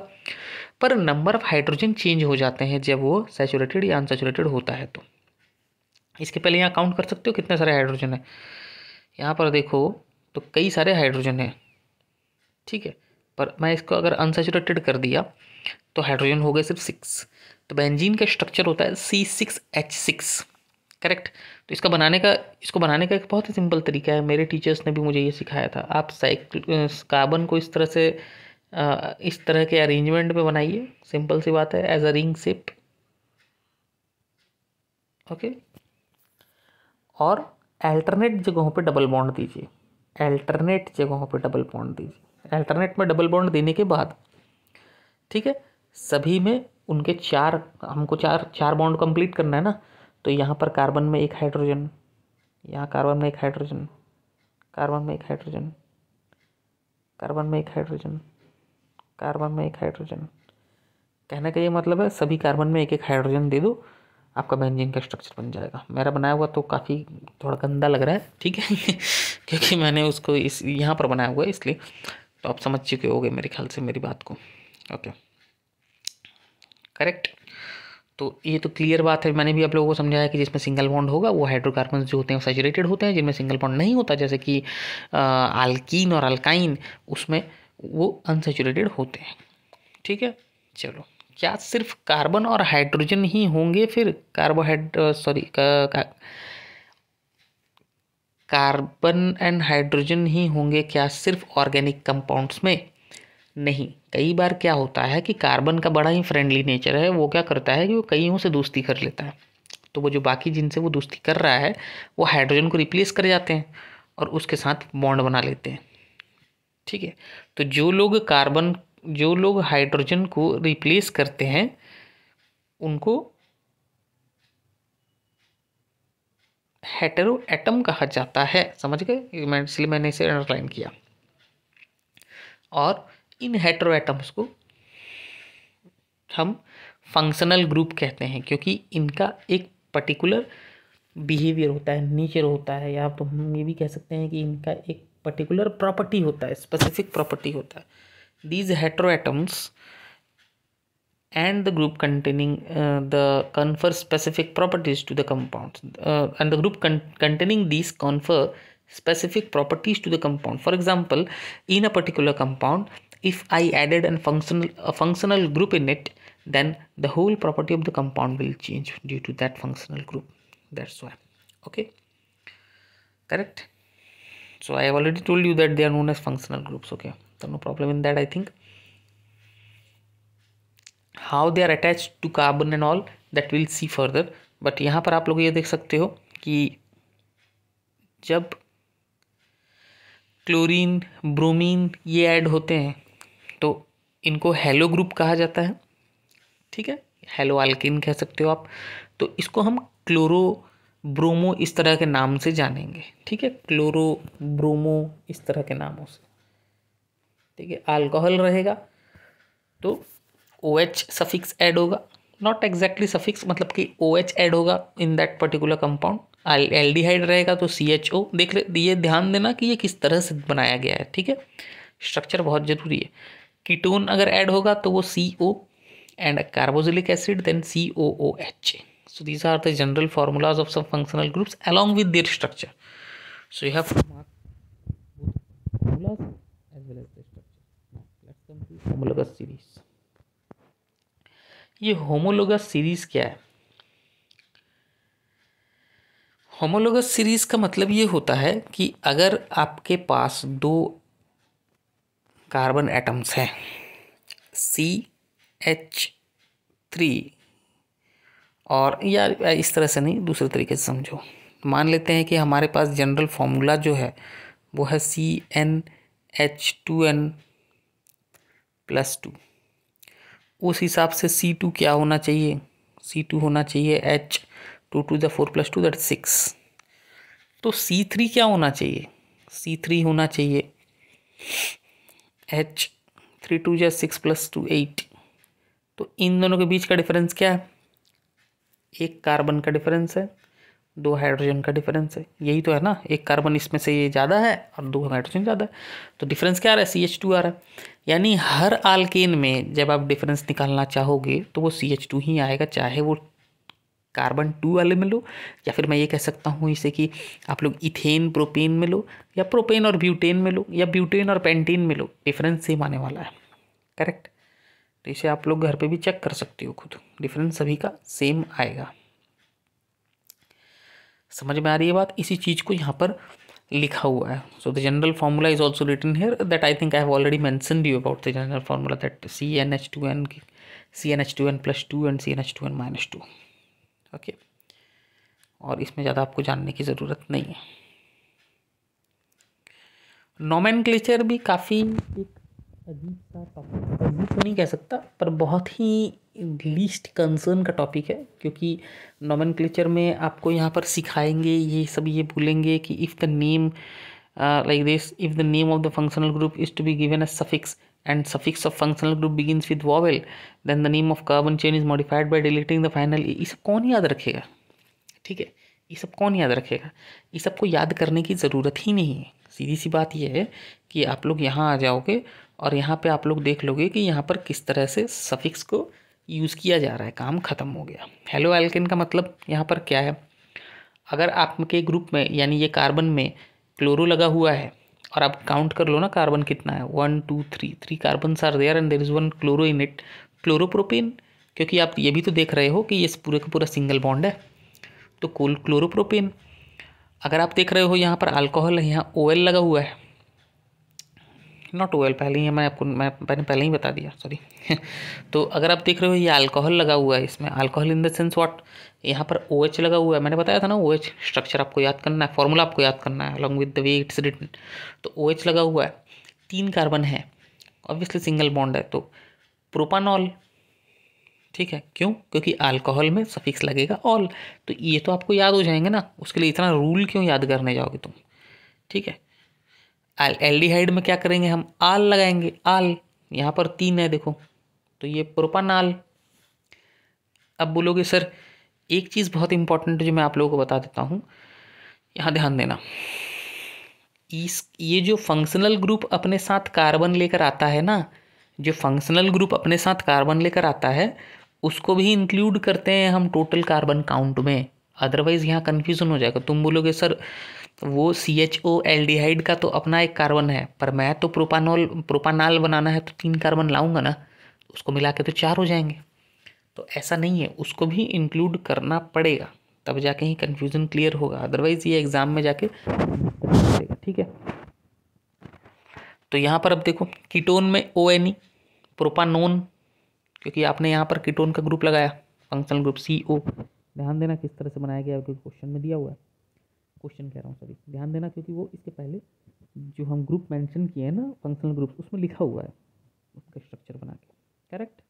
पर नंबर ऑफ हाइड्रोजन चेंज हो जाते हैं जब वो सेचूरेटेड या अनसेचूरेटेड होता है तो इसके पहले यहाँ काउंट कर सकते हो कितने सारे हाइड्रोजन है यहाँ पर देखो तो कई सारे हाइड्रोजन हैं ठीक है पर मैं इसको अगर अनसेचुरेटेड कर दिया तो हाइड्रोजन हो गए सिर्फ सिक्स तो बेंजीन का स्ट्रक्चर होता है C six H six correct तो इसका बनाने का इसको बनाने का एक बहुत ही सिंपल तरीका है मेरे टीचर्स ने भी मुझे ये सिखाया था आप साइकिल कार्बन को इस तरह से इस तरह के अरेंजमेंट में बनाइए सिंपल सी बात है as a ring shape okay और अल्टरनेट जगहों पे डबल बॉन्ड दीजिए अल्टरनेट जगहों पे डबल बॉन्ड दीजिए अल्टरनेट में डबल बॉन्ड देने के बाद ठीक है सभी में उनके चार हमको चार चार बॉन्ड कंप्लीट करना है ना तो यहाँ पर कार्बन में एक हाइड्रोजन यहाँ कार्बन में एक हाइड्रोजन कार्बन में एक हाइड्रोजन कार्बन में एक हाइड्रोजन कार्बन में एक हाइड्रोजन कहने का ये मतलब है सभी कार्बन में एक एक हाइड्रोजन दे दो आपका बेंजीन का स्ट्रक्चर बन जाएगा मेरा बनाया हुआ तो काफ़ी थोड़ा गंदा लग रहा है ठीक है क्योंकि मैंने उसको इस यहाँ पर बनाया हुआ है इसलिए तो आप समझ चुके होगे मेरे ख्याल से मेरी बात को ओके करेक्ट तो ये तो क्लियर बात है मैंने भी आप लोगों को समझाया कि जिसमें सिंगल बॉन्ड होगा वो हाइड्रोकार्बन जो होते हैं वो होते हैं जिनमें सिंगल बॉन्ड नहीं होता जैसे कि आल्कीन और अल्काइन उसमें वो अनसेचुरेटेड होते हैं ठीक है चलो क्या सिर्फ कार्बन और हाइड्रोजन ही होंगे फिर कार्बोहाइड्रो सॉरी का, का, कार्बन एंड हाइड्रोजन ही होंगे क्या सिर्फ ऑर्गेनिक कंपाउंड्स में नहीं कई बार क्या होता है कि कार्बन का बड़ा ही फ्रेंडली नेचर है वो क्या करता है कि वो कईयों से दोस्ती कर लेता है तो वो जो बाकी जिनसे वो दोस्ती कर रहा है वो हाइड्रोजन को रिप्लेस कर जाते हैं और उसके साथ बॉन्ड बना लेते हैं ठीक है तो जो लोग कार्बन जो लोग हाइड्रोजन को रिप्लेस करते हैं उनको हेटेरो एटम कहा जाता है समझ गए इसलिए मैंने इसे अंडरलाइन किया और इन हेटेरो एटम्स को हम फंक्शनल ग्रुप कहते हैं क्योंकि इनका एक पर्टिकुलर बिहेवियर होता है नेचर होता है या तो हम ये भी कह सकते हैं कि इनका एक पर्टिकुलर प्रॉपर्टी होता है स्पेसिफिक प्रॉपर्टी होता है these hetero atoms and the group containing uh, the confer specific properties to the compounds uh, and the group con containing these confer specific properties to the compound for example in a particular compound if i added a functional a functional group in it then the whole property of the compound will change due to that functional group that's why okay correct so i have already told you that they are known as functional groups okay so no problem in that i think how they are attach to carbon and all that will see further but यहाँ पर आप लोग ये देख सकते हो कि जब क्लोरीन ब्रोमीन ये ऐड होते हैं तो इनको हेलो ग्रुप कहा जाता है ठीक है हेलो आल्किन कह सकते हो आप तो इसको हम क्लोरो ब्रोमो इस तरह के नाम से जानेंगे ठीक है क्लोरो ब्रोमो इस तरह के नामों से ठीक है अल्कोहल रहेगा तो ओ एच सफिक्स एड होगा नॉट एग्जैक्टली सफिक्स मतलब कि ओ एच एड होगा in that particular compound aldehyde रहेगा तो सी एच ओ देख ले ये ध्यान देना कि ये किस तरह से बनाया गया है ठीक है स्ट्रक्चर बहुत ज़रूरी है कीटोन अगर ऐड होगा तो वो C O and carboxylic acid then C O O H A so these are the general formulas of some functional groups along with their structure so you have to mark as well as the structure series ये homologous series क्या है homologous series का मतलब ये होता है कि अगर आपके पास दो कार्बन एटम्स हैं सी एच थ्री और या इस तरह से नहीं दूसरे तरीके से समझो मान लेते हैं कि हमारे पास जनरल फॉर्मूला जो है वो है C N H two N plus two उस हिसाब से सी टू क्या होना चाहिए सी टू होना चाहिए H two to the four plus two that six तो सी थ्री क्या होना चाहिए सी थ्री होना चाहिए एच थ्री टू या सिक्स प्लस टू एट तो इन दोनों के बीच का डिफरेंस क्या है एक कार्बन का डिफरेंस है दो हाइड्रोजन का डिफरेंस है यही तो है ना एक कार्बन इसमें से ये ज़्यादा है और दो हाइड्रोजन ज़्यादा है तो डिफरेंस क्या आ रहा है सी एच टू आ रहा है यानी हर आलकेन में जब आप डिफरेंस निकालना चाहोगे तो वो सी एच टू ही आएगा चाहे वो कार्बन टू वाले में लो या फिर मैं ये कह सकता हूँ इसे कि आप लोग इथेन प्रोपेन में लो या प्रोपेन और ब्यूटेन में लो या ब्यूटेन और पेंटेन में लो डिफरेंस सेम आने वाला है करेक्ट तो इसे आप लोग घर पे भी चेक कर सकते हो खुद डिफरेंस सभी का सेम आएगा समझ में आ रही है बात इसी चीज़ को यहाँ पर लिखा हुआ है so the general formula is also written here that I think I have already mention you about the general formula that C N H two N C N H two N plus two and C N H two N minus two okay और इसमें ज़्यादा आपको जानने की ज़रूरत नहीं है नोमेन भी काफ़ी अजीब सा टॉपिक अजीब तो नहीं कह सकता पर बहुत ही लीस्ट कंसर्न का टॉपिक है क्योंकि नॉमन में आपको यहाँ पर सिखाएंगे ये सब ये भूलेंगे कि if the name like this if the name of the functional group is to be given a suffix and suffix of functional group begins with vowel then the name of carbon chain is modified by deleting the final ये सब कौन याद रखेगा ठीक है ये सब कौन याद रखेगा ये सबको याद करने की ज़रूरत ही नहीं है सीधी सी बात यह है कि आप लोग यहाँ आ जाओगे और यहाँ पे आप लोग देख लोगे कि यहाँ पर किस तरह से सफिक्स को यूज़ किया जा रहा है काम ख़त्म हो गया हेलो एल्किन का मतलब यहाँ पर क्या है अगर आपके ग्रुप में यानी ये कार्बन में क्लोरो लगा हुआ है और आप काउंट कर लो ना कार्बन कितना है one two three three carbon are there and there is one chloro in it chloropropane क्योंकि आप ये भी तो देख रहे हो कि ये पूरे का पूरा सिंगल बॉन्ड है तो कोल क्लोरोप्रोपेन अगर आप देख रहे हो यहाँ पर अल्कोहल है यहाँ ओ लगा हुआ है नॉट ओएल पहले ही मैं आपको मैं मैंने पहले ही बता दिया सॉरी तो अगर आप देख रहे हो ये अल्कोहल लगा हुआ है इसमें alcohol in the sense what यहाँ पर ओ OH लगा हुआ है मैंने बताया था ना ओ OH स्ट्रक्चर आपको याद करना है फॉर्मूला आपको याद करना है along with the way it's written तो ओ OH लगा हुआ है तीन कार्बन है ऑब्वियसली सिंगल बॉन्ड है तो प्रोपानॉल ठीक है क्यों क्योंकि अल्कोहल में सफिक्स लगेगा ऑल तो ये तो आपको याद हो जाएंगे ना उसके लिए इतना रूल क्यों याद करने जाओगे तुम ठीक है एल्डिहाइड में क्या करेंगे हम आल लगाएंगे आल यहाँ पर तीन है देखो तो ये प्रोपानाल अब बोलोगे सर एक चीज़ बहुत इंपॉर्टेंट है जो मैं आप लोगों को बता देता हूँ यहाँ ध्यान देना इस ये जो फंक्शनल ग्रुप अपने साथ कार्बन लेकर आता है ना जो फंक्शनल ग्रुप अपने साथ कार्बन लेकर आता है उसको भी इंक्लूड करते हैं हम टोटल कार्बन काउंट में अदरवाइज़ यहाँ कन्फ्यूज़न हो जाएगा तुम बोलोगे सर वो C H O aldehyde का तो अपना एक कार्बन है पर मैं तो प्रोपानोल प्रोपानाल बनाना है तो तीन कार्बन लाऊंगा ना उसको मिला के तो चार हो जाएंगे तो ऐसा नहीं है उसको भी इंक्लूड करना पड़ेगा तब जाके ही कन्फ्यूज़न क्लियर होगा अदरवाइज़ ये एग्ज़ाम में जाके ठीक है तो यहाँ पर अब देखो कीटोन में ओ एन ई प्रोपानोन क्योंकि आपने यहाँ पर कीटोन का ग्रुप लगाया फंक्शनल ग्रुप सी ओ ध्यान देना किस तरह से बनाया गया क्योंकि क्वेश्चन में दिया हुआ है क्वेश्चन कह रहा हूँ सभी ध्यान देना क्योंकि वो इसके पहले जो हम ग्रुप मेंशन किए हैं ना फंक्शनल ग्रुप उसमें लिखा हुआ है उसका स्ट्रक्चर बना के करेक्ट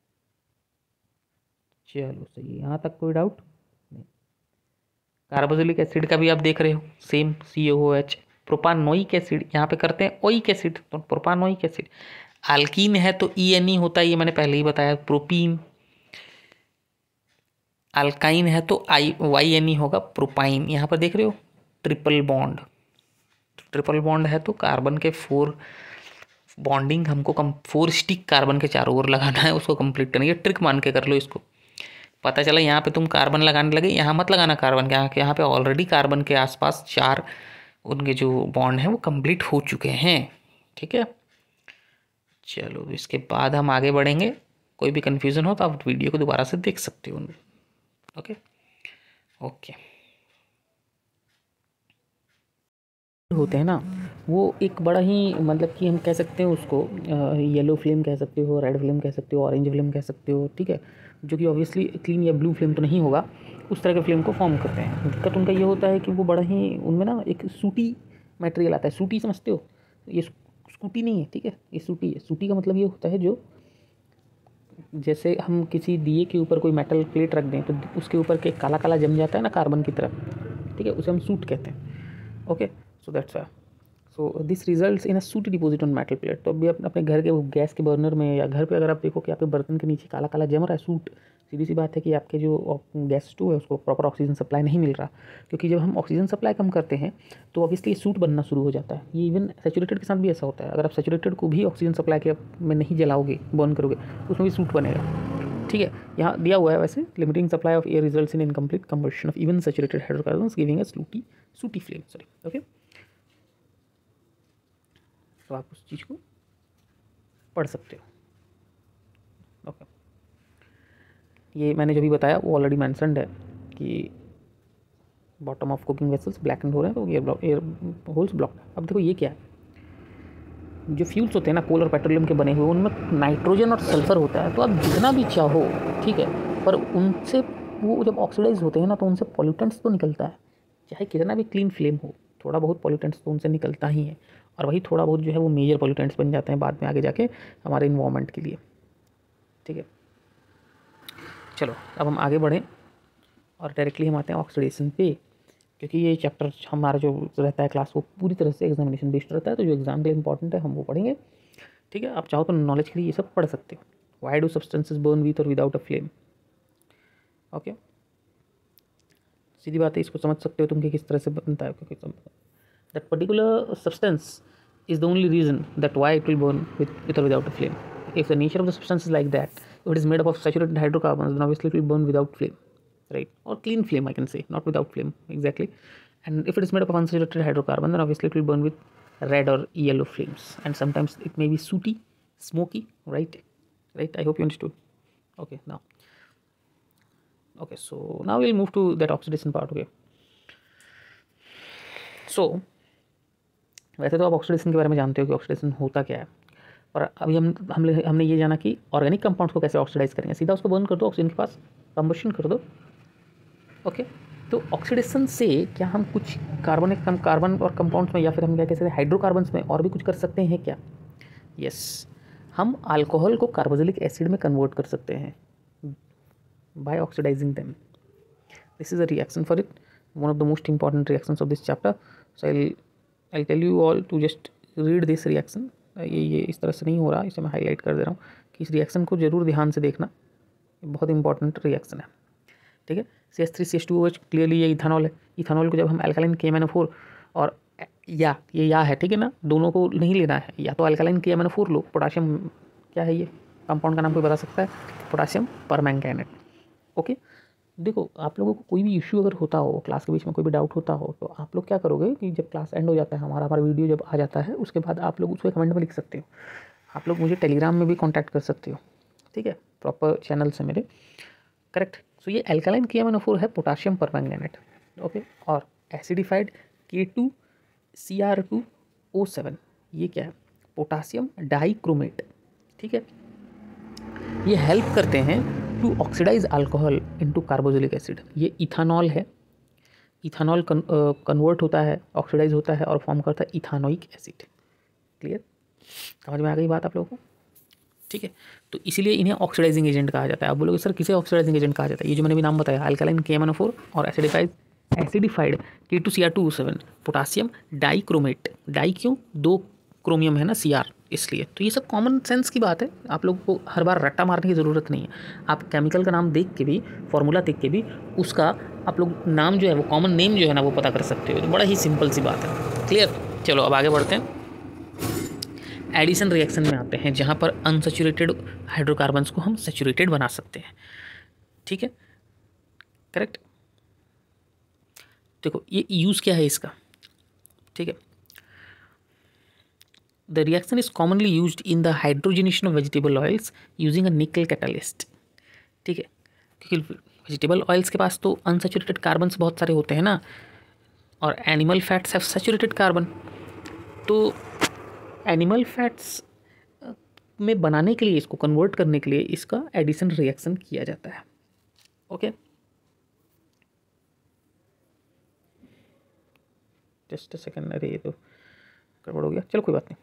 चलो सही है यहाँ तक कोई डाउट नहीं कार्बोजिलिक एसिड का भी आप देख रहे हो same C O H propanoic acid यहाँ पे करते हैं ओइक एसिड तो प्रोपानोइक एसिड आल्कीन है तो ई एन ई होता है ये मैंने पहले ही बताया प्रोपीन अल्काइन है तो आई वाई एन ई होगा प्रोपाइन यहाँ पर देख रहे हो ट्रिपल बॉन्ड ट्रिपल बॉन्ड है तो कार्बन के फोर बॉन्डिंग हमको कम फोर स्टिक कार्बन के चारों ओर लगाना है उसको कंप्लीट करना ये ट्रिक मान के कर लो इसको पता चला यहाँ पे तुम कार्बन लगाने लगे यहाँ मत लगाना कार्बन के यहाँ के यहाँ पे ऑलरेडी कार्बन के आसपास चार उनके जो बॉन्ड हैं वो कंप्लीट हो चुके हैं ठीक है चलो इसके बाद हम आगे बढ़ेंगे कोई भी कन्फ्यूज़न हो तो आप वीडियो को दोबारा से देख सकते हो ओके ओके होते हैं ना वो एक बड़ा ही मतलब कि हम कह सकते हैं उसको येलो फिल्म कह सकते हो रेड फिल्म कह सकते हो ऑरेंज फिल्म कह सकते हो ठीक है जो कि ऑब्वियसली क्लीन या ब्लू फिल्म तो नहीं होगा उस तरह के फिल्म को फॉर्म करते हैं दिक्कत उनका ये होता है कि वो बड़ा ही उनमें ना एक सूटी मटेरियल आता है सूटी समझते हो ये स्कूटी नहीं है ठीक है ये सूटी है सूटी का मतलब ये होता है जो जैसे हम किसी दिए के ऊपर कोई मेटल प्लेट रख दें तो उसके ऊपर के काला काला जम जाता है ना कार्बन की तरफ ठीक है उसे हम सूट कहते हैं okay so that's uh so this results in a soot deposit on metal plate तो अभी अपने घर के गैस के बर्नर में या घर पर अगर आप देखो कि आपके बर्तन के नीचे काला काला जम रहा है सूट सीधी सी बात है कि आपके जो गैस टू है उसको प्रॉपर ऑक्सीजन सप्लाई नहीं मिल रहा क्योंकि जब हम ऑक्सीजन सप्लाई कम करते हैं तो ऑब्वियसली सूट बनना शुरू हो जाता है ये इवन सेचुरेटेड के साथ भी ऐसा होता है अगर आप सेचुरेटेड को भी ऑक्सीजन सप्लाई के में नहीं जलाओगे बर्न करोगे उसमें भी सूट बनेगा ठीक है यहाँ दिया हुआ है वैसे limiting supply of air result in incomplete combustion of even saturated hydrocarbon giving a sooty sooty flame sorry okay तो आप उस चीज़ को पढ़ सकते हो ओके ये मैंने जो भी बताया वो ऑलरेडी मैंसनड है कि bottom of cooking vessels black and हो रहे हैं तो air block air holes block अब देखो ये क्या है जो फ्यूल्स होते हैं ना कोल और पेट्रोलियम के बने हुए उनमें नाइट्रोजन और सल्फर होता है तो आप जितना भी चाहो ठीक है पर उनसे वो जब ऑक्सीडाइज होते हैं ना तो उनसे पॉल्यूटेंट्स तो निकलता है चाहे कितना भी क्लीन फ्लेम हो थोड़ा बहुत पॉल्यूटेंट्स तो उनसे निकलता ही है और वही थोड़ा बहुत जो है वो मेजर पॉल्यूटेंट्स बन जाते हैं बाद में आगे जाके हमारे इन्वामेंट के लिए ठीक है चलो अब हम आगे बढ़ें और डायरेक्टली हम आते हैं ऑक्सीडेशन पे क्योंकि ये चैप्टर हमारा जो रहता है क्लास वो पूरी तरह से एग्जामिनेशन बेस्ड रहता है तो जो एग्ज़ाम के लिए इंपॉर्टेंट है हम वो पढ़ेंगे ठीक है आप चाहो तो नॉलेज के लिए ये सब पढ़ सकते हो why do substances burn with और विदाउट अ फ्लेम ओके सीधी बात है इसको समझ सकते हो तुम कि किस तरह से बनता है क्योंकि that particular substance is the only reason that why it will burn with, with or without a flame. If the nature of the substance is like that, if it is made up of saturated hydrocarbons, then obviously it will burn without flame, right? Or clean flame, I can say, not without flame, exactly. And if it is made up of unsaturated hydrocarbon, then obviously it will burn with red or yellow flames. And sometimes it may be sooty, smoky, right? Right? I hope you understood. Okay, now. Okay, so now we'll move to that oxidation part, okay? So, वैसे तो आप oxidation के बारे में जानते हो कि oxidation होता क्या है और अभी हम हमने हमने ये जाना कि ऑर्गेनिक कंपाउंड्स को कैसे ऑक्सीडाइज करेंगे सीधा उसको बर्न कर दो ऑक्सीजन के पास कम्बशन कर दो ओके तो ऑक्सीडेशन से क्या हम कुछ कार्बन कम कार्बन और कंपाउंड्स में या फिर हम क्या कह सकते हैं हाइड्रोकार्बन्स में और भी कुछ कर सकते हैं क्या यस हम अल्कोहल को कार्बोजिलिक एसिड में कन्वर्ट कर सकते हैं by oxidising them this is a reaction for it one of the most important reaction of this chapter so I I tell you all to just read this reaction ये ये इस तरह से नहीं हो रहा इसे मैं हाईलाइट कर दे रहा हूँ कि इस रिएक्शन को ज़रूर ध्यान से देखना बहुत इंपॉर्टेंट रिएक्शन है ठीक है C S three C S two H clearly ये इथानॉल है इथानॉल को जब हम alkaline K M N four और या ये या है ठीक है ना दोनों को नहीं लेना है या तो alkaline K M N four लो पोटाशियम क्या है ये कंपाउंड का नाम कोई बता सकता है पोटाशियम परमैंगनेट ओके देखो आप लोगों को कोई भी इश्यू अगर होता हो क्लास के बीच में कोई भी डाउट होता हो तो आप लोग क्या करोगे कि जब क्लास एंड हो जाता है हमारा हमारा वीडियो जब आ जाता है उसके बाद आप लोग उसको कमेंट में लिख सकते हो आप लोग मुझे टेलीग्राम में भी कॉन्टैक्ट कर सकते हो ठीक है प्रॉपर चैनल से मेरे करेक्ट सो ये एल्कालाइन के फोर है पोटाशियम मैंगनेट ओके और acidified K two C R two O seven ये क्या है पोटासियम डाइक्रोमेट ठीक है ये हेल्प करते हैं to oxidise alcohol into carboxylic acid ये इथानॉल है इथानॉल कन्वर्ट होता है ऑक्सीडाइज होता है और फॉर्म करता है इथानोइक एसिड क्लियर समझ में आ गई बात आप लोगों को ठीक है तो इसीलिए इन्हें ऑक्सीडाइजिंग एजेंट कहा जाता है आप बोलोगे सर किसे ऑक्सीडाइजिंग एजेंट कहा जाता है ये जो मैंने भी नाम बताया अल्कालाइन के और acidified acidified K two C R two seven potassium dichromate di क्यों दो क्रोमियम है ना सी आर इसलिए तो ये सब कॉमन सेंस की बात है आप लोग को हर बार रट्टा मारने की ज़रूरत नहीं है आप केमिकल का नाम देख के भी फार्मूला देख के भी उसका आप लोग नाम जो है वो कॉमन नेम जो है ना वो पता कर सकते हो तो बड़ा ही सिंपल सी बात है क्लियर चलो अब आगे बढ़ते हैं एडिशन रिएक्शन में आते हैं जहाँ पर अनसेचुरेटेड हाइड्रोकार्बन्स को हम सेचुरेटेड बना सकते हैं ठीक है करेक्ट देखो ये यूज़ क्या है इसका ठीक है The reaction is commonly used in the hydrogenation of vegetable oils using a nickel catalyst. ठीक है क्योंकि वेजिटेबल ऑयल्स के पास तो अनसेचुरेटेड कार्बन बहुत सारे होते हैं ना और animal fats have saturated carbon तो एनिमल फैट्स में बनाने के लिए इसको कन्वर्ट करने के लिए इसका एडिशन रिएक्शन किया जाता है ओके जस्ट सेकेंड अरे ये तो गड़बड़ हो गया चलो कोई बात नहीं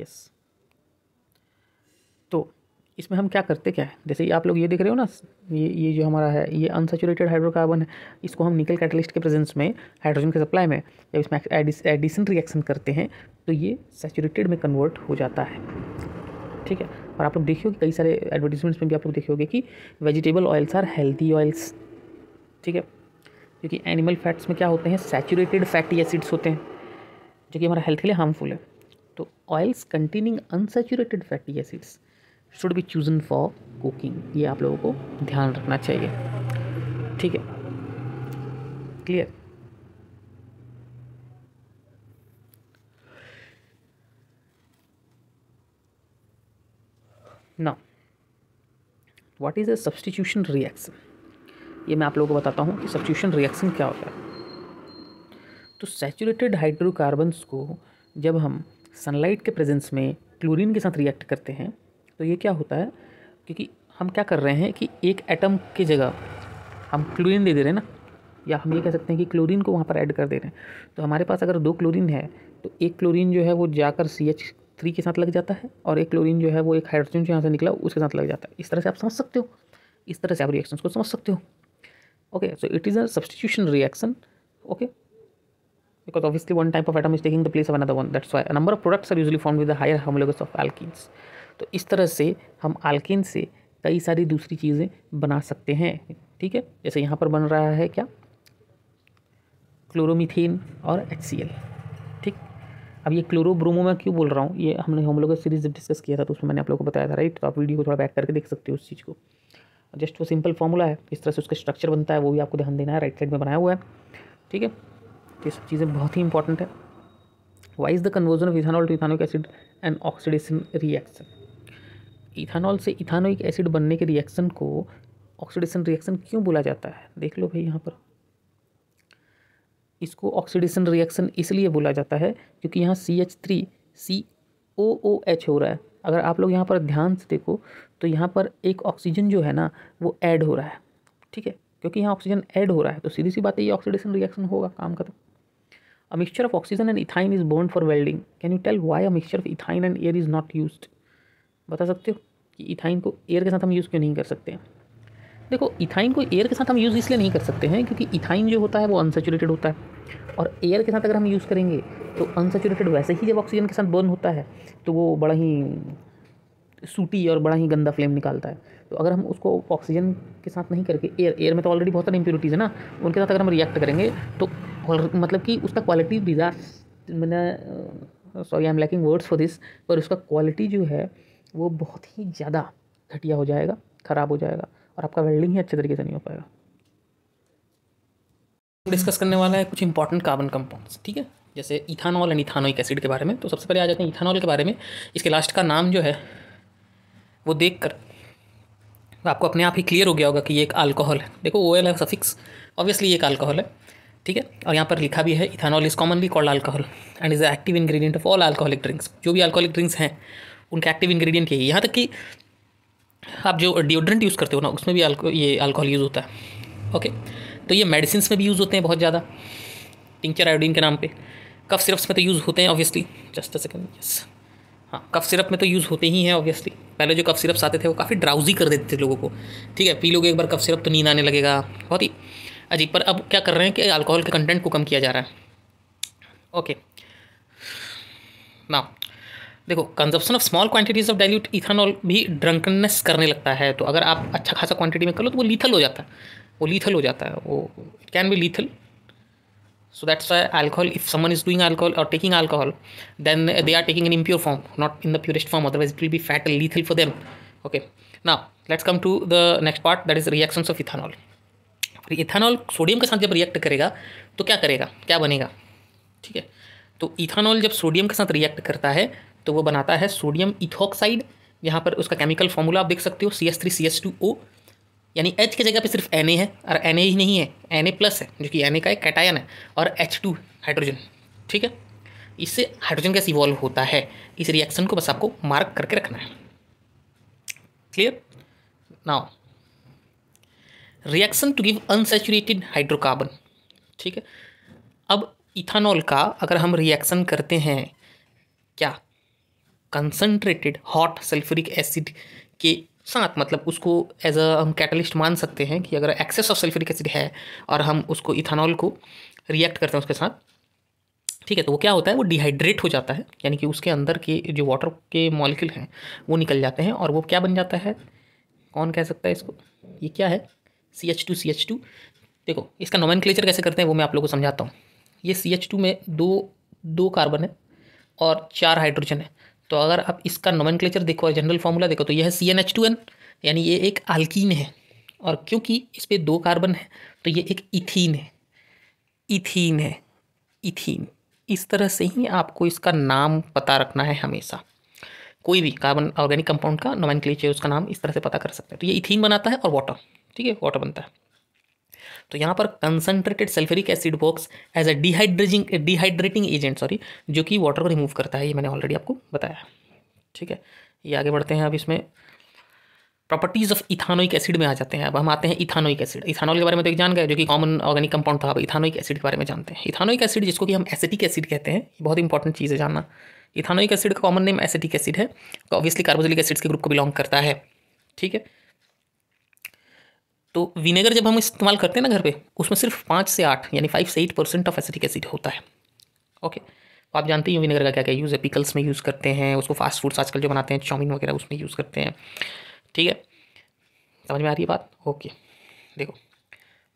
यस तो इसमें हम क्या करते क्या है जैसे आप लोग ये देख रहे हो ना ये ये जो हमारा है ये अनसेचुरेटेड हाइड्रोकार्बन है इसको हम निकल कैटलिस्ट के प्रेजेंस में हाइड्रोजन के सप्लाई में जब इसमें एडिसन रिएक्शन करते हैं तो ये सेचुरेटेड में कन्वर्ट हो जाता है ठीक है और आप लोग देखिए कई सारे एडवर्टीजमेंट्स में भी आप लोग देखे होगे कि vegetable oils are healthy oils ठीक है क्योंकि एनिमल फैट्स में क्या होते हैं सेचुरेटेड फैटी एसिड्स होते हैं जो कि हमारा हेल्थ के लिए हार्मफुल है तो oils containing unsaturated fatty acids should be chosen for cooking ये आप लोगों को ध्यान रखना चाहिए ठीक है क्लियर ना what is a substitution reaction ये मैं आप लोगों को बताता हूँ कि सब्सटीट्यूशन रिएक्शन क्या होता है तो सैचुरेटेड हाइड्रोकार्बन्स को जब हम सनलाइट के प्रेजेंस में क्लोरीन के साथ रिएक्ट करते हैं तो ये क्या होता है क्योंकि हम क्या कर रहे हैं कि एक एटम की जगह हम क्लोरीन दे दे रहे हैं ना या हम ये कह सकते हैं कि क्लोरीन को वहाँ पर ऐड कर दे रहे हैं तो हमारे पास अगर दो क्लोरीन है तो एक क्लोरीन जो है वो जाकर सी एच थ्री के साथ लग जाता है और एक क्लोरीन जो है वो एक हाइड्रोजन जो यहाँ से निकला उसके साथ लग जाता है इस तरह से आप समझ सकते हो इस तरह से आप रिएक्शन को समझ सकते हो okay so it is a substitution reaction okay because obviously one type of atom is taking the place of another one that's why a number of products are usually formed with the higher homologous of alkenes तो इस तरह से हम आल्किन से कई सारी दूसरी चीज़ें बना सकते हैं ठीक है जैसे यहाँ पर बन रहा है क्या क्लोरोमिथेन और एच ठीक अब ये क्लोरो ब्रोमो में क्यों बोल रहा हूँ ये हमने हम लोग सीरीज जब डिस्कस किया था तो उसमें मैंने आप लोगों को बताया था राइट तो आप वीडियो को थोड़ा बैक करके देख सकते हो उस चीज़ को जस्ट वो सिंपल फॉर्मूला है इस तरह से उसका स्ट्रक्चर बनता है वो भी आपको ध्यान देना है राइट साइड में बनाया हुआ है ठीक है तो ये सब चीज़ें बहुत ही इंपॉर्टेंट है why is the conversion of ethanol to ethanoic acid and oxidation reaction ethanol से इथानोइक एसिड बनने के रिएक्शन को ऑक्सीडेशन रिएक्शन क्यों बोला जाता है देख लो भाई यहाँ पर इसको ऑक्सीडेशन रिएक्शन इसलिए बोला जाता है क्योंकि यहाँ C H three C O O H हो रहा है अगर आप लोग यहाँ पर ध्यान से देखो तो यहाँ पर एक ऑक्सीजन जो है ना वो ऐड हो रहा है ठीक है क्योंकि यहाँ ऑक्सीजन ऐड हो रहा है तो सीधी सी बात है ये ऑक्सीडेशन रिएक्शन होगा काम खत्म A mixture of oxygen and ethyne is burned for welding. Can you tell why a mixture of ethyne and air is not used? बता सकते हो कि इथाइन को एयर के साथ हम यूज़ क्यों नहीं कर सकते हैं देखो इथाइन को एयर के साथ हम यूज़ इसलिए नहीं कर सकते हैं क्योंकि इथाइन जो होता है वो अनसेचुरेटेड होता है और एयर के साथ अगर हम यूज़ करेंगे तो अनसेचुरेटेड वैसे ही जब ऑक्सीजन के साथ बर्न होता है तो वो बड़ा ही सूटी और बड़ा ही गंदा फ्लेम निकालता है तो अगर हम उसको ऑक्सीजन के साथ नहीं करके एयर एयर में तो ऑलरेडी बहुत सारी इम्प्योरिटीज़ है ना उनके साथ अगर हम रिएक्ट करेंगे तो और मतलब कि उसका क्वालिटी बिजार मैंने sorry I am lacking words for this पर उसका क्वालिटी जो है वो बहुत ही ज़्यादा घटिया हो जाएगा ख़राब हो जाएगा और आपका वेल्डिंग ही अच्छे तरीके से नहीं हो पाएगा डिस्कस करने वाला है कुछ इंपॉर्टेंट कार्बन कंपाउंड्स ठीक है जैसे इथानॉल एंड इथानोइक एसिड के बारे में तो सबसे पहले आ जाते हैं इथानॉल के बारे में इसके लास्ट का नाम जो है वो देख कर आपको अपने आप ही क्लियर हो गया होगा कि ये एक अल्कोहल है देखो ओ एल है सफिक्स ऑब्वियसली ये एक अल्कोहल है ठीक है और यहाँ पर लिखा भी है ethanol is commonly called alcohol and is active ingredient of all alcoholic drinks जो भी अल्कोहलिक ड्रिंक्स हैं उनके एक्टिव इंग्रेडिएंट यही यहाँ तक कि आप जो डिओड्रेंट यूज़ करते हो ना उसमें भी आल्को ये अल्कोहल यूज़ होता है ओके तो ये मेडिसिन में भी यूज़ होते हैं बहुत ज़्यादा टिंचर आयोडीन के नाम पर कफ सिरप्स में तो यूज़ होते हैं obviously just a second yes हाँ कफ सिरप में तो यूज़ होते ही हैं ऑब्वियसली पहले जो कफ सिरप्स आते थे वो काफ़ी ड्राउजी कर देते थे लोगों को ठीक है पी लोगे एक बार कफ सिरप तो नींद आने लगेगा बहुत ही अजी पर अब क्या कर रहे हैं कि अल्कोहल के कंटेंट को कम किया जा रहा है ओके ना देखो consumption of small quantities of dilute ethanol भी ड्रंकननेस करने लगता है तो अगर आप अच्छा खासा क्वांटिटी में कर लो तो वो लीथल हो जाता है वो लीथल हो जाता है वो it can be lethal so that's why alcohol if someone is doing alcohol और taking alcohol then they are taking in impure form not in the purest form otherwise it will be fat lethal for them okay now let's come to the next part that is reaction of ethanol फिर ethanol sodium के साथ जब react करेगा तो क्या करेगा क्या बनेगा ठीक है तो इथानॉल जब सोडियम के साथ रिएक्ट करता है तो वो बनाता है सोडियम इथोक्साइड यहाँ पर उसका केमिकल फॉर्मूला आप देख सकते हो C S three C S two O यानी एच की जगह पे सिर्फ एन ए है और एन ए ही नहीं है एन ए प्लस है जो कि एन ए का एक कैटायन है और एच टू हाइड्रोजन ठीक है इससे हाइड्रोजन गैस इवॉल्व होता है इस रिएक्शन को बस आपको मार्क करके रखना है clear now reaction to give unsaturated hydrocarbon ठीक है अब इथानॉल का अगर हम रिएक्शन करते हैं क्या कंसनट्रेटेड हॉट सल्फ्यूरिक एसिड के साथ मतलब उसको एज अ हम कैटलिस्ट मान सकते हैं कि अगर एक्सेस ऑफ सल्फ्यूरिक एसिड है और हम उसको इथानॉल को रिएक्ट करते हैं उसके साथ ठीक है तो वो क्या होता है वो डिहाइड्रेट हो जाता है यानी कि उसके अंदर के जो वाटर के मॉलिक्यूल हैं वो निकल जाते हैं और वो क्या बन जाता है कौन कह सकता है इसको ये क्या है C H two C H two देखो इसका नोमन कैसे करते हैं वो मैं आप लोग को समझाता हूँ ये सी एच टू में दो दो कार्बन है और चार हाइड्रोजन है तो अगर आप इसका नोमन देखो और जनरल फार्मूला देखो तो यह है C N H two N यानी ये एक आल्कीन है और क्योंकि इस पर दो कार्बन है तो ये एक इथीन है इथीन है इथीन इस तरह से ही आपको इसका नाम पता रखना है हमेशा कोई भी कार्बन ऑर्गेनिक कंपाउंड का नोमन उसका नाम इस तरह से पता कर सकते हैं तो ये इथीन बनाता है और वाटर ठीक है वाटर बनता है तो यहाँ पर concentrated sulphuric acid works as a dehydrating dehydrating agent sorry जो कि वाटर को रिमूव करता है ये मैंने ऑलरेडी आपको बताया ठीक है ये आगे बढ़ते हैं अब इसमें प्रॉपर्टीज़ ऑफ इथानोइक एसिड में आ जाते हैं अब हम आते हैं इथानोइक एसिड इथानोल के बारे में तो एक जान गए जो कि कॉमन ऑर्गेनिक कंपाउंड था अब इथानोइक एसिड के बारे में जानते हैं इथानोइक एसिड जिसको कि हम एसिटिक एसिड कहते हैं ये बहुत इंपॉर्टेंट चीज़ है जानना इथानोइक एसिड का कॉमन नेम एसिटिक एसिड है ऑब्वियसली कार्बोजिलिक एसिड्स के ग्रुप को बिलोंग करता है ठीक है तो विनेगर जब हम इस्तेमाल करते हैं ना घर पे उसमें सिर्फ पाँच से आठ यानी फाइव से eight percent of acetic acid होता है ओके तो आप जानते ही हो विनेगर का क्या क्या यूज़ है पिकल्स में यूज़ करते हैं उसको फास्ट फूड्स आजकल जो बनाते हैं चाउमीन वगैरह उसमें यूज़ करते हैं ठीक है समझ में आ रही है बात ओके देखो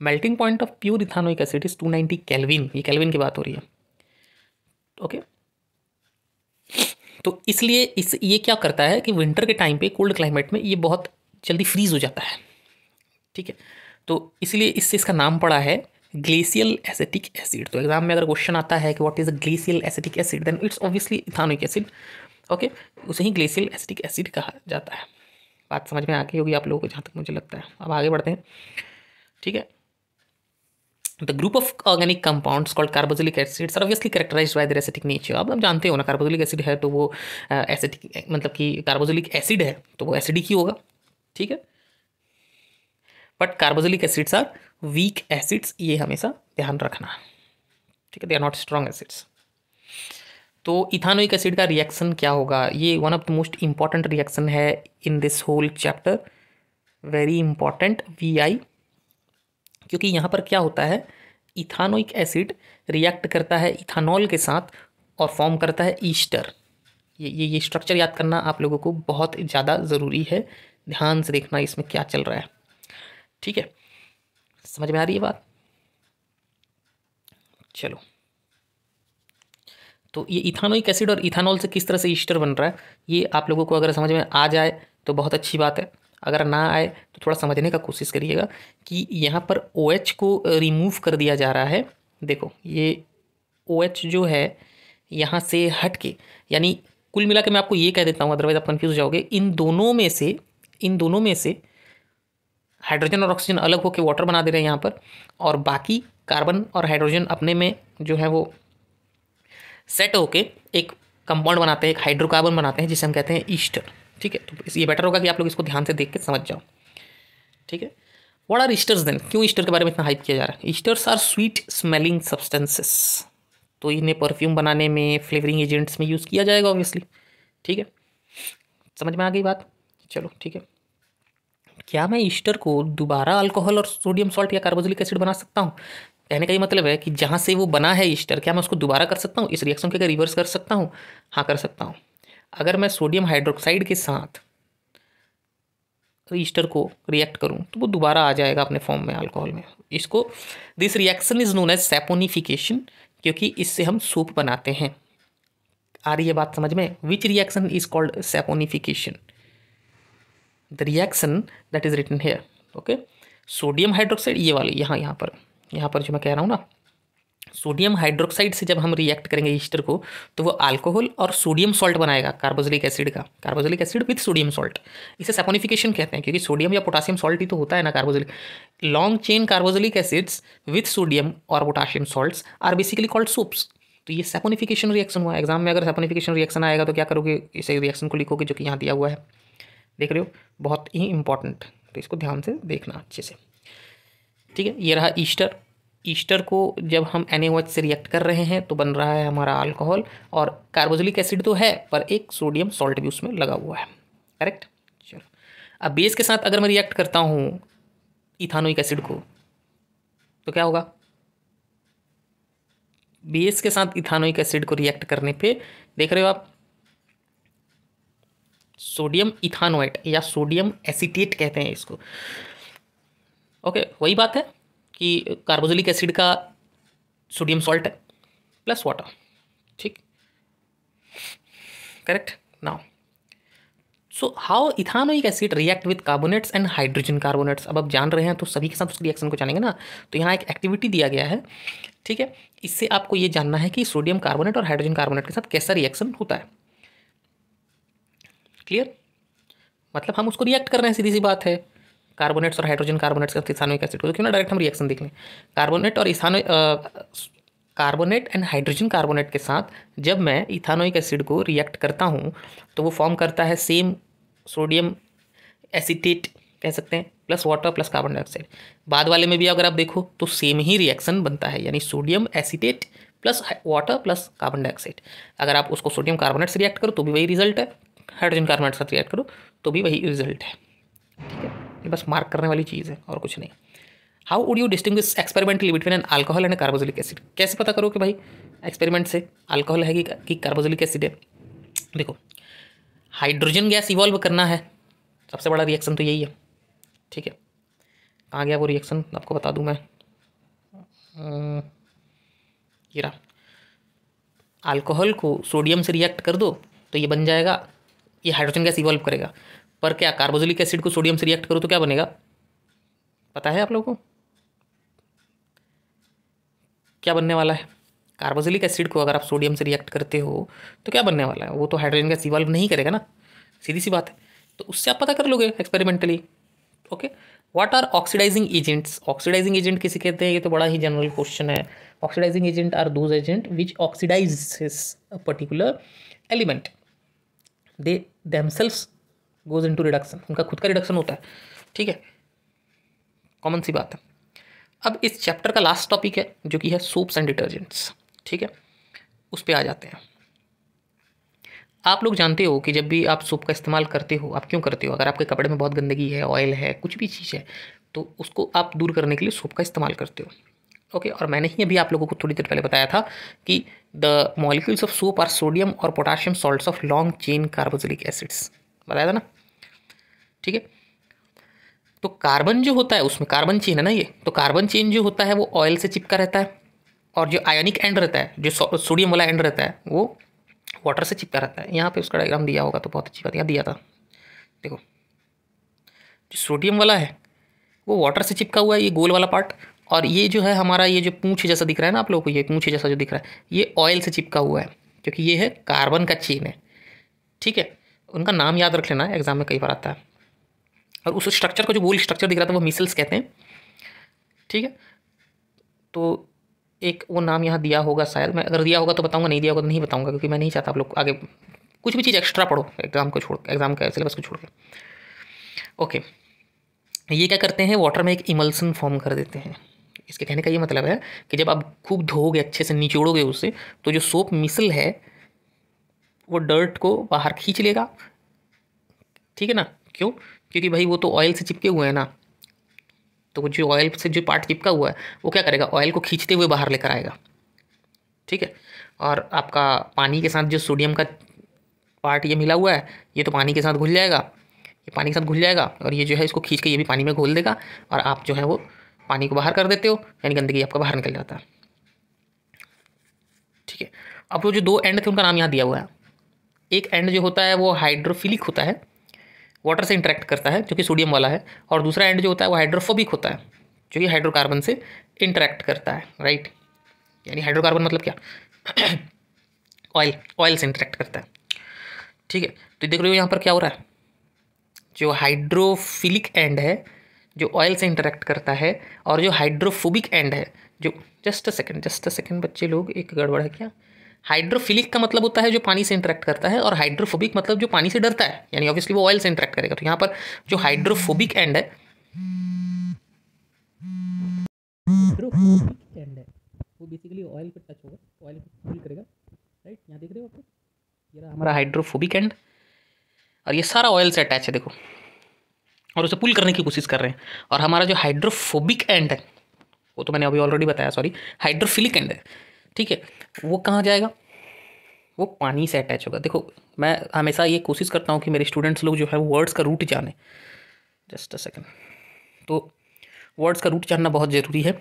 melting point of pure ethanoic acid is two ninety kelvin ये कैलविन की बात हो रही है ओके तो इसलिए इस ये क्या करता है कि विंटर के टाइम पे कोल्ड क्लाइमेट में ये बहुत जल्दी फ्रीज हो जाता है ठीक है तो इसलिए इससे इसका नाम पड़ा है ग्लेशियल एसिटिक एसिड तो एग्जाम में अगर क्वेश्चन आता है कि what is a glacial acetic acid then it's obviously ethanoic acid okay उसे ही ग्लेशियल एसिटिक एसिड कहा जाता है बात समझ में आ गई होगी आप लोगों को जहाँ तक मुझे लगता है अब आगे बढ़ते हैं ठीक है the group of organic compounds called carboxylic acid sir obviously characterized by their acetic nature अब आप जानते हो ना कार्बोजिलिक एसिड है तो वो एसिटिक मतलब कि कार्बोजिलिक एसिड है तो वो एसिडिक ही होगा ठीक है but carboxylic acids are weak acids ये हमेशा ध्यान रखना ठीक है they are not strong acids तो इथानोइक एसिड का रिएक्शन क्या होगा ये one of the most important reaction है in this whole chapter very important V I क्योंकि यहाँ पर क्या होता है इथानोइक एसिड रिएक्ट करता है इथानॉल के साथ और फॉर्म करता है ईस्टर ये ये ये स्ट्रक्चर याद करना आप लोगों को बहुत ज़्यादा ज़रूरी है ध्यान से देखना इसमें क्या चल रहा है ठीक है समझ में आ रही है बात चलो तो ये इथानोइक एसिड और इथानॉल से किस तरह से ईस्टर बन रहा है ये आप लोगों को अगर समझ में आ जाए तो बहुत अच्छी बात है अगर ना आए तो थोड़ा समझने का कोशिश करिएगा कि यहाँ पर ओ OH को रिमूव कर दिया जा रहा है देखो ये ओ OH जो है यहाँ से हट के यानी कुल मिला के मैं आपको ये कह देता हूँ अदरवाइज़ आप कन्फ्यूज़ जाओगे इन दोनों में से इन दोनों में से हाइड्रोजन और ऑक्सीजन अलग होकर वाटर बना दे रहे हैं यहाँ पर और बाकी कार्बन और हाइड्रोजन अपने में जो है वो सेट होके एक कंपाउंड बनाते हैं एक हाइड्रोकार्बन बनाते हैं जिसे हम कहते हैं ईस्टर ठीक है तो ये बेटर होगा कि आप लोग इसको ध्यान से देख के समझ जाओ ठीक है वाट आर ईस्टर्स देन क्यों ईस्टर के बारे में इतना हाइप किया जा रहा है esters are sweet smelling substances तो इन्हें परफ्यूम बनाने में फ्लेवरिंग एजेंट्स में यूज़ किया जाएगा ऑब्वियसली ठीक है समझ में आ गई बात चलो ठीक है क्या मैं ईस्टर को दोबारा अल्कोहल और सोडियम सॉल्ट या कार्बोजिलिक एसिड बना सकता हूँ कहने का ये मतलब है कि जहाँ से वो बना है ईस्टर क्या मैं उसको दोबारा कर सकता हूँ इस रिएक्शन के अगर रिवर्स कर सकता हूँ हाँ कर सकता हूँ अगर मैं सोडियम हाइड्रोक्साइड के साथ ईस्टर को रिएक्ट करूँ तो वो दोबारा आ जाएगा अपने फॉर्म में अल्कोहल में इसको this reaction is known as saponification क्योंकि इससे हम सूप बनाते हैं आ रही है बात समझ में which reaction is called saponification the reaction that is written here okay sodium hydroxide ये वाली यहाँ यहाँ पर यहाँ पर जो मैं कह रहा हूँ ना सोडियम हाइड्रोक्साइड से जब हम रिएक्ट करेंगे ईस्टर को तो वो अल्कोहल और सोडियम सॉल्ट बनाएगा कार्बोजिलिक एसिड का carboxylic acid with sodium salt इसे सेपोनिफिकेशन कहते हैं क्योंकि सोडियम या पोटासियम सॉल्ट ही तो होता है ना carboxylic long chain carboxylic acids with sodium और potassium salts are basically called soaps तो ये सेपोनिफिकेशन रिएक्शन हुआ एग्जाम में अगर सेपोनिफिकेशन रिएक्शन आएगा तो क्या करोगे इसे रिएक्शन को लिखोगे जो कि यहाँ दिया हुआ है देख रहे हो बहुत ही इम्पॉर्टेंट तो इसको ध्यान से देखना अच्छे से ठीक है ये रहा ईस्टर ईस्टर को जब हम एन से रिएक्ट कर रहे हैं तो बन रहा है हमारा अल्कोहल और कार्बोजलिक एसिड तो है पर एक सोडियम सॉल्ट भी उसमें लगा हुआ है करेक्ट चलो अब बेस के साथ अगर मैं रिएक्ट करता हूँ इथानोइक एसिड को तो क्या होगा बेस के साथ इथानोइक एसिड को रिएक्ट करने पे देख रहे हो आप सोडियम इथानोइट या सोडियम एसीटेट कहते हैं इसको ओके वही बात है कि कार्बोजोलिक एसिड का सोडियम सॉल्ट है प्लस वाटर ठीक correct now so how ethanoic acid react with carbonates and hydrogen carbonates अब आप जान रहे हैं तो सभी के साथ उसके रिएक्शन को जानेंगे ना तो यहाँ एक एक्टिविटी दिया गया है ठीक है इससे आपको ये जानना है कि सोडियम कार्बोनेट और हाइड्रोजन कार्बोनेट के साथ कैसा रिएक्शन होता है क्लियर मतलब हम उसको रिएक्ट कर रहे हैं सीधी सी बात है कार्बोनेट्स और हाइड्रोजन कार्बोनेट्स का इथानोइक एसिड को तो क्यों ना डायरेक्ट हम रिएक्शन देख लें कार्बोनेट और ethano carbonate and hydrogen carbonate के साथ जब मैं इथानोइक एसिड को रिएक्ट करता हूँ तो वो फॉर्म करता है सेम सोडियम एसिटेट कह सकते हैं plus water plus carbon dioxide बाद वाले में भी अगर आप देखो तो सेम ही रिएक्शन बनता है यानी sodium acetate plus water plus carbon dioxide अगर आप उसको सोडियम कार्बोनेट से रिएक्ट करो तो भी वही रिजल्ट है हाइड्रोजन कार्बन साथ रिएक्ट करो तो भी वही रिजल्ट है ठीक है ये बस मार्क करने वाली चीज़ है और कुछ नहीं how would you distinguish experimentally between an alcohol and carboxylic acid कैसे पता करो कि भाई एक्सपेरिमेंट से अल्कोहल है कि, कि कार्बोजिलिक एसिड है देखो हाइड्रोजन गैस इवॉल्व करना है सबसे बड़ा रिएक्शन तो यही है ठीक है कहाँ गया वो रिएक्शन आपको बता दूँ मैं हम्म, ये रहा अल्कोहल को सोडियम से रिएक्ट कर दो तो ये बन जाएगा ये हाइड्रोजन गैस इवॉल्व करेगा पर क्या कार्बोजिलिक एसिड को सोडियम से रिएक्ट करो तो क्या बनेगा पता है आप लोगों को क्या बनने वाला है कार्बोजिलिक एसिड को अगर आप सोडियम से रिएक्ट करते हो तो क्या बनने वाला है वो तो हाइड्रोजन गैस इवॉल्व नहीं करेगा ना सीधी सी बात है तो उससे आप पता कर लोगे experimentally okay what are oxidising agents oxidising agent किसे कहते हैं ये तो बड़ा ही जनरल क्वेश्चन है oxidising agent are those agents which oxidise a particular element they themselves goes into reduction उनका खुद का रिडक्शन होता है ठीक है कॉमन सी बात है अब इस चैप्टर का लास्ट टॉपिक है जो कि है सोप्स एंड डिटर्जेंट्स ठीक है उस पर आ जाते हैं आप लोग जानते हो कि जब भी आप सोप का इस्तेमाल करते हो आप क्यों करते हो अगर आपके कपड़े में बहुत गंदगी है ऑयल है कुछ भी चीज़ है तो उसको आप दूर करने के लिए सोप का इस्तेमाल करते हो ओके और मैंने ही अभी आप लोगों को थोड़ी देर पहले बताया था कि the molecules of soap are sodium और potassium salts of long chain carboxylic acids बताया था ना ठीक है तो कार्बन जो होता है उसमें कार्बन चेन है ना ये तो कार्बन चेन जो होता है वो ऑयल से चिपका रहता है और जो आयोनिक एंड रहता है जो सोडियम वाला एंड रहता है वो वाटर से चिपका रहता है यहाँ पे उसका डायग्राम दिया होगा तो बहुत अच्छी बात यहाँ दिया था देखो जो सोडियम वाला है वो वाटर से चिपका हुआ है ये गोल वाला पार्ट और ये जो है हमारा ये जो पूँछ जैसा दिख रहा है ना आप लोगों को ये पूँछ जैसा जो दिख रहा है ये ऑयल से चिपका हुआ है क्योंकि ये है कार्बन का चेन है ठीक है उनका नाम याद रख लेना एग्जाम में कई बार आता है और उस स्ट्रक्चर को जो गोल स्ट्रक्चर दिख रहा था वो मिसल्स कहते हैं ठीक है तो एक वो नाम यहाँ दिया होगा शायद मैं अगर दिया होगा तो बताऊँगा नहीं दिया होगा तो नहीं बताऊँगा क्योंकि मैं नहीं चाहता आप लोग आगे कुछ भी चीज़ एक्स्ट्रा पढ़ो एग्ज़ाम को छोड़ एग्ज़ाम का सिलेबस को छोड़ के ओके ये क्या करते हैं वाटर में एक इमल्सन फॉर्म कर देते हैं इसके कहने का ये मतलब है कि जब आप खूब धोओगे अच्छे से निचोड़ोगे उसे तो जो सोप मिसल है वो डर्ट को बाहर खींच लेगा ठीक है ना क्यों क्योंकि भाई वो तो ऑयल से चिपके हुए हैं ना तो जो ऑयल से जो पार्ट चिपका हुआ है वो क्या करेगा ऑयल को खींचते हुए बाहर लेकर आएगा ठीक है और आपका पानी के साथ जो सोडियम का पार्ट ये मिला हुआ है ये तो पानी के साथ घुल जाएगा ये पानी के साथ घुल जाएगा और ये जो है इसको खींच के ये भी पानी में घोल देगा और आप जो है वो पानी को बाहर कर देते हो यानी गंदगी आपका बाहर निकल जाता है ठीक है अब वो जो दो एंड थे उनका नाम यहाँ दिया हुआ है एक एंड जो होता है वो हाइड्रोफिलिक होता है वाटर से इंटरेक्ट करता है जो कि सोडियम वाला है और दूसरा एंड जो होता है वो हाइड्रोफोबिक होता है जो कि हाइड्रोकार्बन से इंटरेक्ट करता है राइट यानी हाइड्रोकार्बन मतलब क्या ऑयल ऑयल से इंटरेक्ट करता है ठीक है तो देख रहे हो यहाँ पर क्या हो रहा है जो हाइड्रोफिलिक एंड है जो ऑयल से इंटरेक्ट करता है और जो हाइड्रोफोबिक एंड है जो just a second just a second बच्चे लोग एक गड़बड़ है क्या हाइड्रोफिलिक का मतलब होता है जो पानी से इंटरेक्ट करता है और हाइड्रोफोबिक मतलब जो पानी से डरता है यानी ऑब्वियसली वो ऑयल से इंटरेक्ट करेगा तो यहाँ पर जो हाइड्रोफोबिक एंड है हाइड्रोफोबिक एंड है वो बेसिकली ऑयल पे टच होगा ऑयल को फील करेगा राइट यहाँ देख रहे हो आप ये हमारा हाइड्रोफोबिक एंड और ये सारा ऑयल से अटैच है देखो और उसे पुल करने की कोशिश कर रहे हैं और हमारा जो हाइड्रोफोबिक एंड है वो तो मैंने अभी ऑलरेडी बताया सॉरी हाइड्रोफिलिक एंड है ठीक है वो कहाँ जाएगा वो पानी से अटैच होगा देखो मैं हमेशा ये कोशिश करता हूँ कि मेरे स्टूडेंट्स लोग जो है वर्ड्स का रूट जाने जस्ट अ सेकेंड तो वर्ड्स का रूट जानना बहुत ज़रूरी है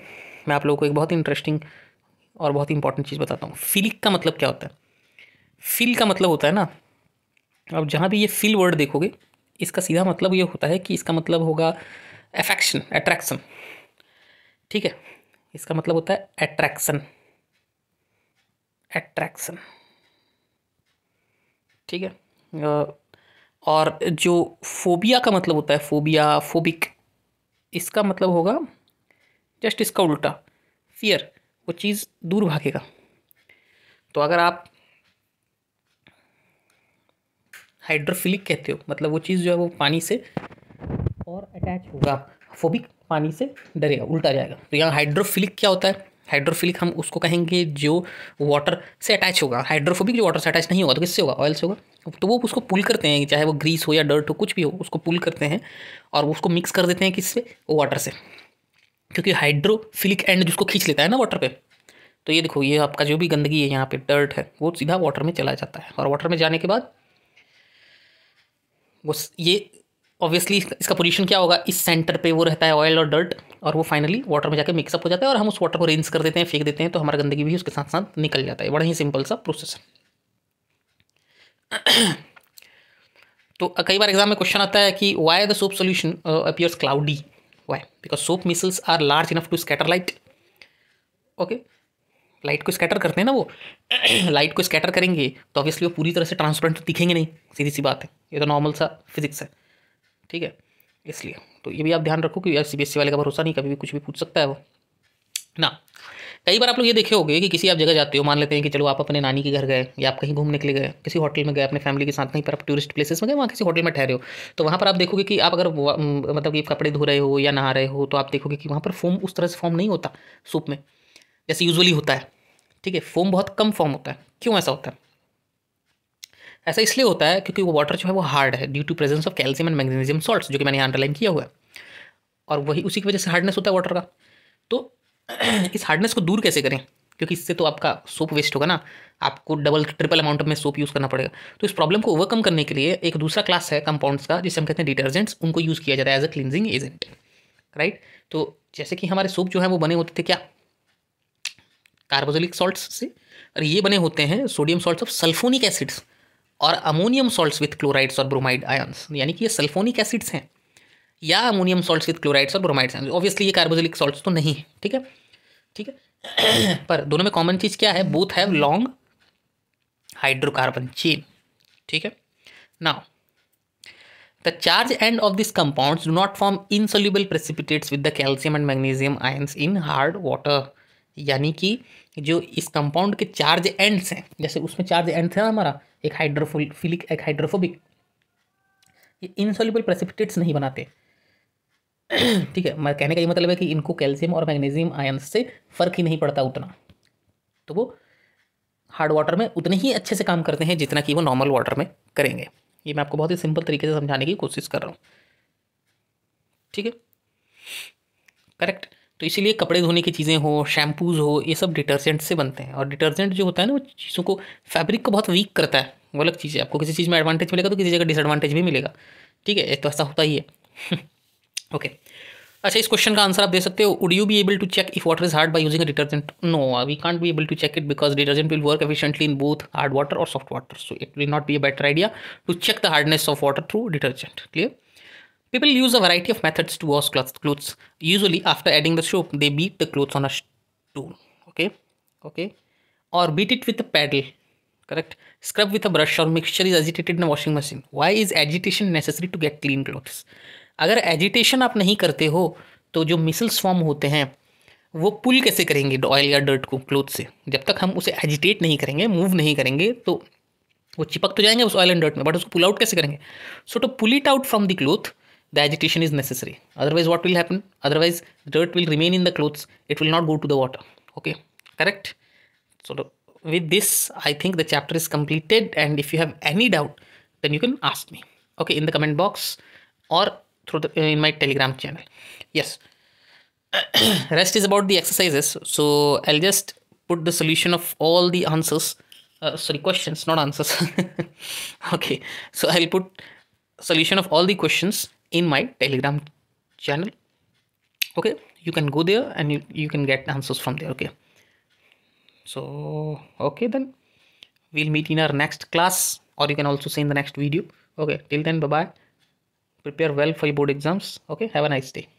मैं आप लोगों को एक बहुत इंटरेस्टिंग और बहुत इंपॉर्टेंट चीज़ बताता हूँ फिलिक का मतलब क्या होता है फिल का मतलब होता है ना अब जहाँ भी ये फिल वर्ड देखोगे इसका सीधा मतलब ये होता है कि इसका मतलब होगा अफेक्शन अट्रैक्शन ठीक है इसका मतलब होता है अट्रैक्शन अट्रैक्शन ठीक है और जो फोबिया का मतलब होता है फोबिया फोबिक इसका मतलब होगा जस्ट इसका उल्टा फियर वो चीज़ दूर भागेगा तो अगर आप हाइड्रोफिलिक कहते हो मतलब वो चीज़ जो है वो पानी से और अटैच होगा फोबिक पानी से डरेगा उल्टा जाएगा तो यहाँ हाइड्रोफिलिक क्या होता है हाइड्रोफिलिक हम उसको कहेंगे जो वाटर से अटैच होगा हाइड्रोफोबिक जो वाटर से अटैच नहीं होगा तो किससे होगा ऑयल से होगा तो वो उसको पुल करते हैं चाहे वो ग्रीस हो या डर्ट हो कुछ भी हो उसको पुल करते हैं और वो उसको मिक्स कर देते हैं किससे वाटर से क्योंकि हाइड्रोफिलिक एंड जिसको खींच लेता है ना वाटर पे तो ये देखो ये आपका जो भी गंदगी है यहाँ पे डर्ट है वो सीधा वाटर में चला जाता है और वाटर में जाने के बाद वो ये ऑब्वियसली इसका पोजीशन क्या होगा इस सेंटर पे वो रहता है ऑयल और डर्ट और वो फाइनली वाटर में जाकर मिक्सअप हो जाता है और हम उस वाटर को रेंस कर देते हैं फेंक देते हैं तो हमारा गंदगी भी उसके साथ साथ निकल जाता है बड़ा ही सिंपल सा प्रोसेस है तो कई बार एग्जाम में क्वेश्चन आता है कि why the soap solution appears cloudy why because soap micelles are large enough to scatter light okay light को स्कैटर करते हैं ना वो लाइट को स्कैटर करेंगे तो ऑब्वियसली वो पूरी तरह से ट्रांसपेरेंट तो दिखेंगे नहीं सीधी सी बात है ये तो नॉर्मल सा फिजिक्स है ठीक है इसलिए तो ये भी आप ध्यान रखो कि यार सी e वाले का भरोसा नहीं कभी भी कुछ भी पूछ सकता है वो ना कई बार आप लोग ये देखे होंगे कि किसी आप जगह जाते हो मान लेते हैं कि चलो आप अपने नानी के घर गए या आप कहीं घूमने के लिए गए किसी होटल में गए अपने फैमिली के साथ कहीं पर आप टूरिस्ट प्लेसेस में गए वहाँ किसी होटल में ठहरे हो तो वहाँ पर आप देखोगे कि आप अगर मतलब कि कपड़े धो रहे हो या नहा रहे हो तो आप देखोगे कि वहाँ पर फॉर्म उस तरह से फॉर्म नहीं होता सूप में जैसे यूजुअली होता है ठीक है फोम बहुत कम फॉर्म होता है क्यों ऐसा होता है ऐसा इसलिए होता है क्योंकि वो वाटर जो है वो हार्ड है due to presence of calcium and magnesium salts जो कि मैंने यहाँ अंडरलाइन किया हुआ है और वही उसी की वजह से हार्डनेस होता है वाटर का तो इस हार्डनेस को दूर कैसे करें क्योंकि इससे तो आपका सोप वेस्ट होगा ना आपको डबल ट्रिपल अमाउंट में सोप यूज़ करना पड़ेगा तो इस प्रॉब्लम को ओवरकम करने के लिए एक दूसरा क्लास है कंपाउंड्स का जिसे हम कहते हैं डिटर्जेंट्स उनको यूज़ किया जाता है as a cleansing agent right तो जैसे कि हमारे सोप जो है वो बने होते थे क्या कार्बोजिलिक सॉल्ट्स से और ये बने होते हैं sodium salts of sulphonic acids और अमोनियम सॉल्ट्स विथ क्लोराइड्स और ब्रोमाइड आयन्स यानी कि ये सल्फोनिक एसिड्स हैं या अमोनियम सॉल्ट्स विथ क्लोराइड्स और ब्रोमाइड आयन ऑब्वियसली ये कार्बोजिलिक सॉल्ट्स तो नहीं है ठीक है ठीक है पर दोनों में कॉमन चीज़ क्या है both have long hydrocarbon chain ठीक है now the charge end of this compounds do not form insoluble precipitates with the calcium and magnesium ions in hard water यानी कि जो इस कंपाउंड के चार्ज एंड्स हैं जैसे उसमें चार्ज एंड है हमारा एक हाइड्रोफिलिक एक हाइड्रोफोबिक ये इनसोल्यूबल प्रेसिपिटेट्स नहीं बनाते ठीक है मैं कहने का ये मतलब है कि इनको कैल्शियम और मैग्नीशियम आयन से फ़र्क ही नहीं पड़ता उतना तो वो हार्ड वाटर में उतने ही अच्छे से काम करते हैं जितना कि वो नॉर्मल वाटर में करेंगे ये मैं आपको बहुत ही सिंपल तरीके से समझाने की कोशिश कर रहा हूँ ठीक है करेक्ट तो इसीलिए कपड़े धोने की चीज़ें हो शैम्पूज़ हो ये सब डिटर्जेंट से बनते हैं और डिटर्जेंट जो होता है ना वो चीज़ों को फैब्रिक को बहुत वीक करता है वो अलग चीज़ है आपको किसी चीज़ में एडवांटेज मिलेगा तो किसी जगह डिसएडवांटेज भी मिलेगा ठीक है तो ऐसा होता ही है ओके अच्छा इस क्वेश्चन का आंसर आप दे सकते हो would you be able to check if water is hard by using a detergent no we can't be able to check it because detergent will work efficiently in both hard water और soft water so it will not be a better idea to check the hardness of water through detergent clear People use a variety of methods to wash cloth clothes. Usually, after adding the soap, they beat the clothes on a stool. Okay, okay, or beat it with a paddle. Correct. Scrub with a brush or mixture is agitated in a washing machine. Why is agitation necessary to get clean clothes? अगर agitation आप नहीं करते हो तो जो micelles form होते हैं वो पुल कैसे करेंगे ऑयल या डर्ट को क्लोथ से जब तक हम उसे एजिटेट नहीं करेंगे मूव नहीं करेंगे तो वो चिपक तो जाएंगे उस ऑयल एंड डर्ट में बट उसको पुल आउट कैसे करेंगे so to pull it out from the cloth the agitation is necessary otherwise what will happen otherwise dirt will remain in the clothes it will not go to the water okay correct so the, with this i think the chapter is completed and if you have any doubt then you can ask me okay in the comment box or through the in my telegram channel yes rest is about the exercises so i'll just put the solution of all the answers uh, sorry questions not answers okay so i'll put solution of all the questions in my telegram channel okay you can go there and you, you can get answers from there okay so okay then we'll meet in our next class or you can also see in the next video okay till then bye bye prepare well for your board exams okay have a nice day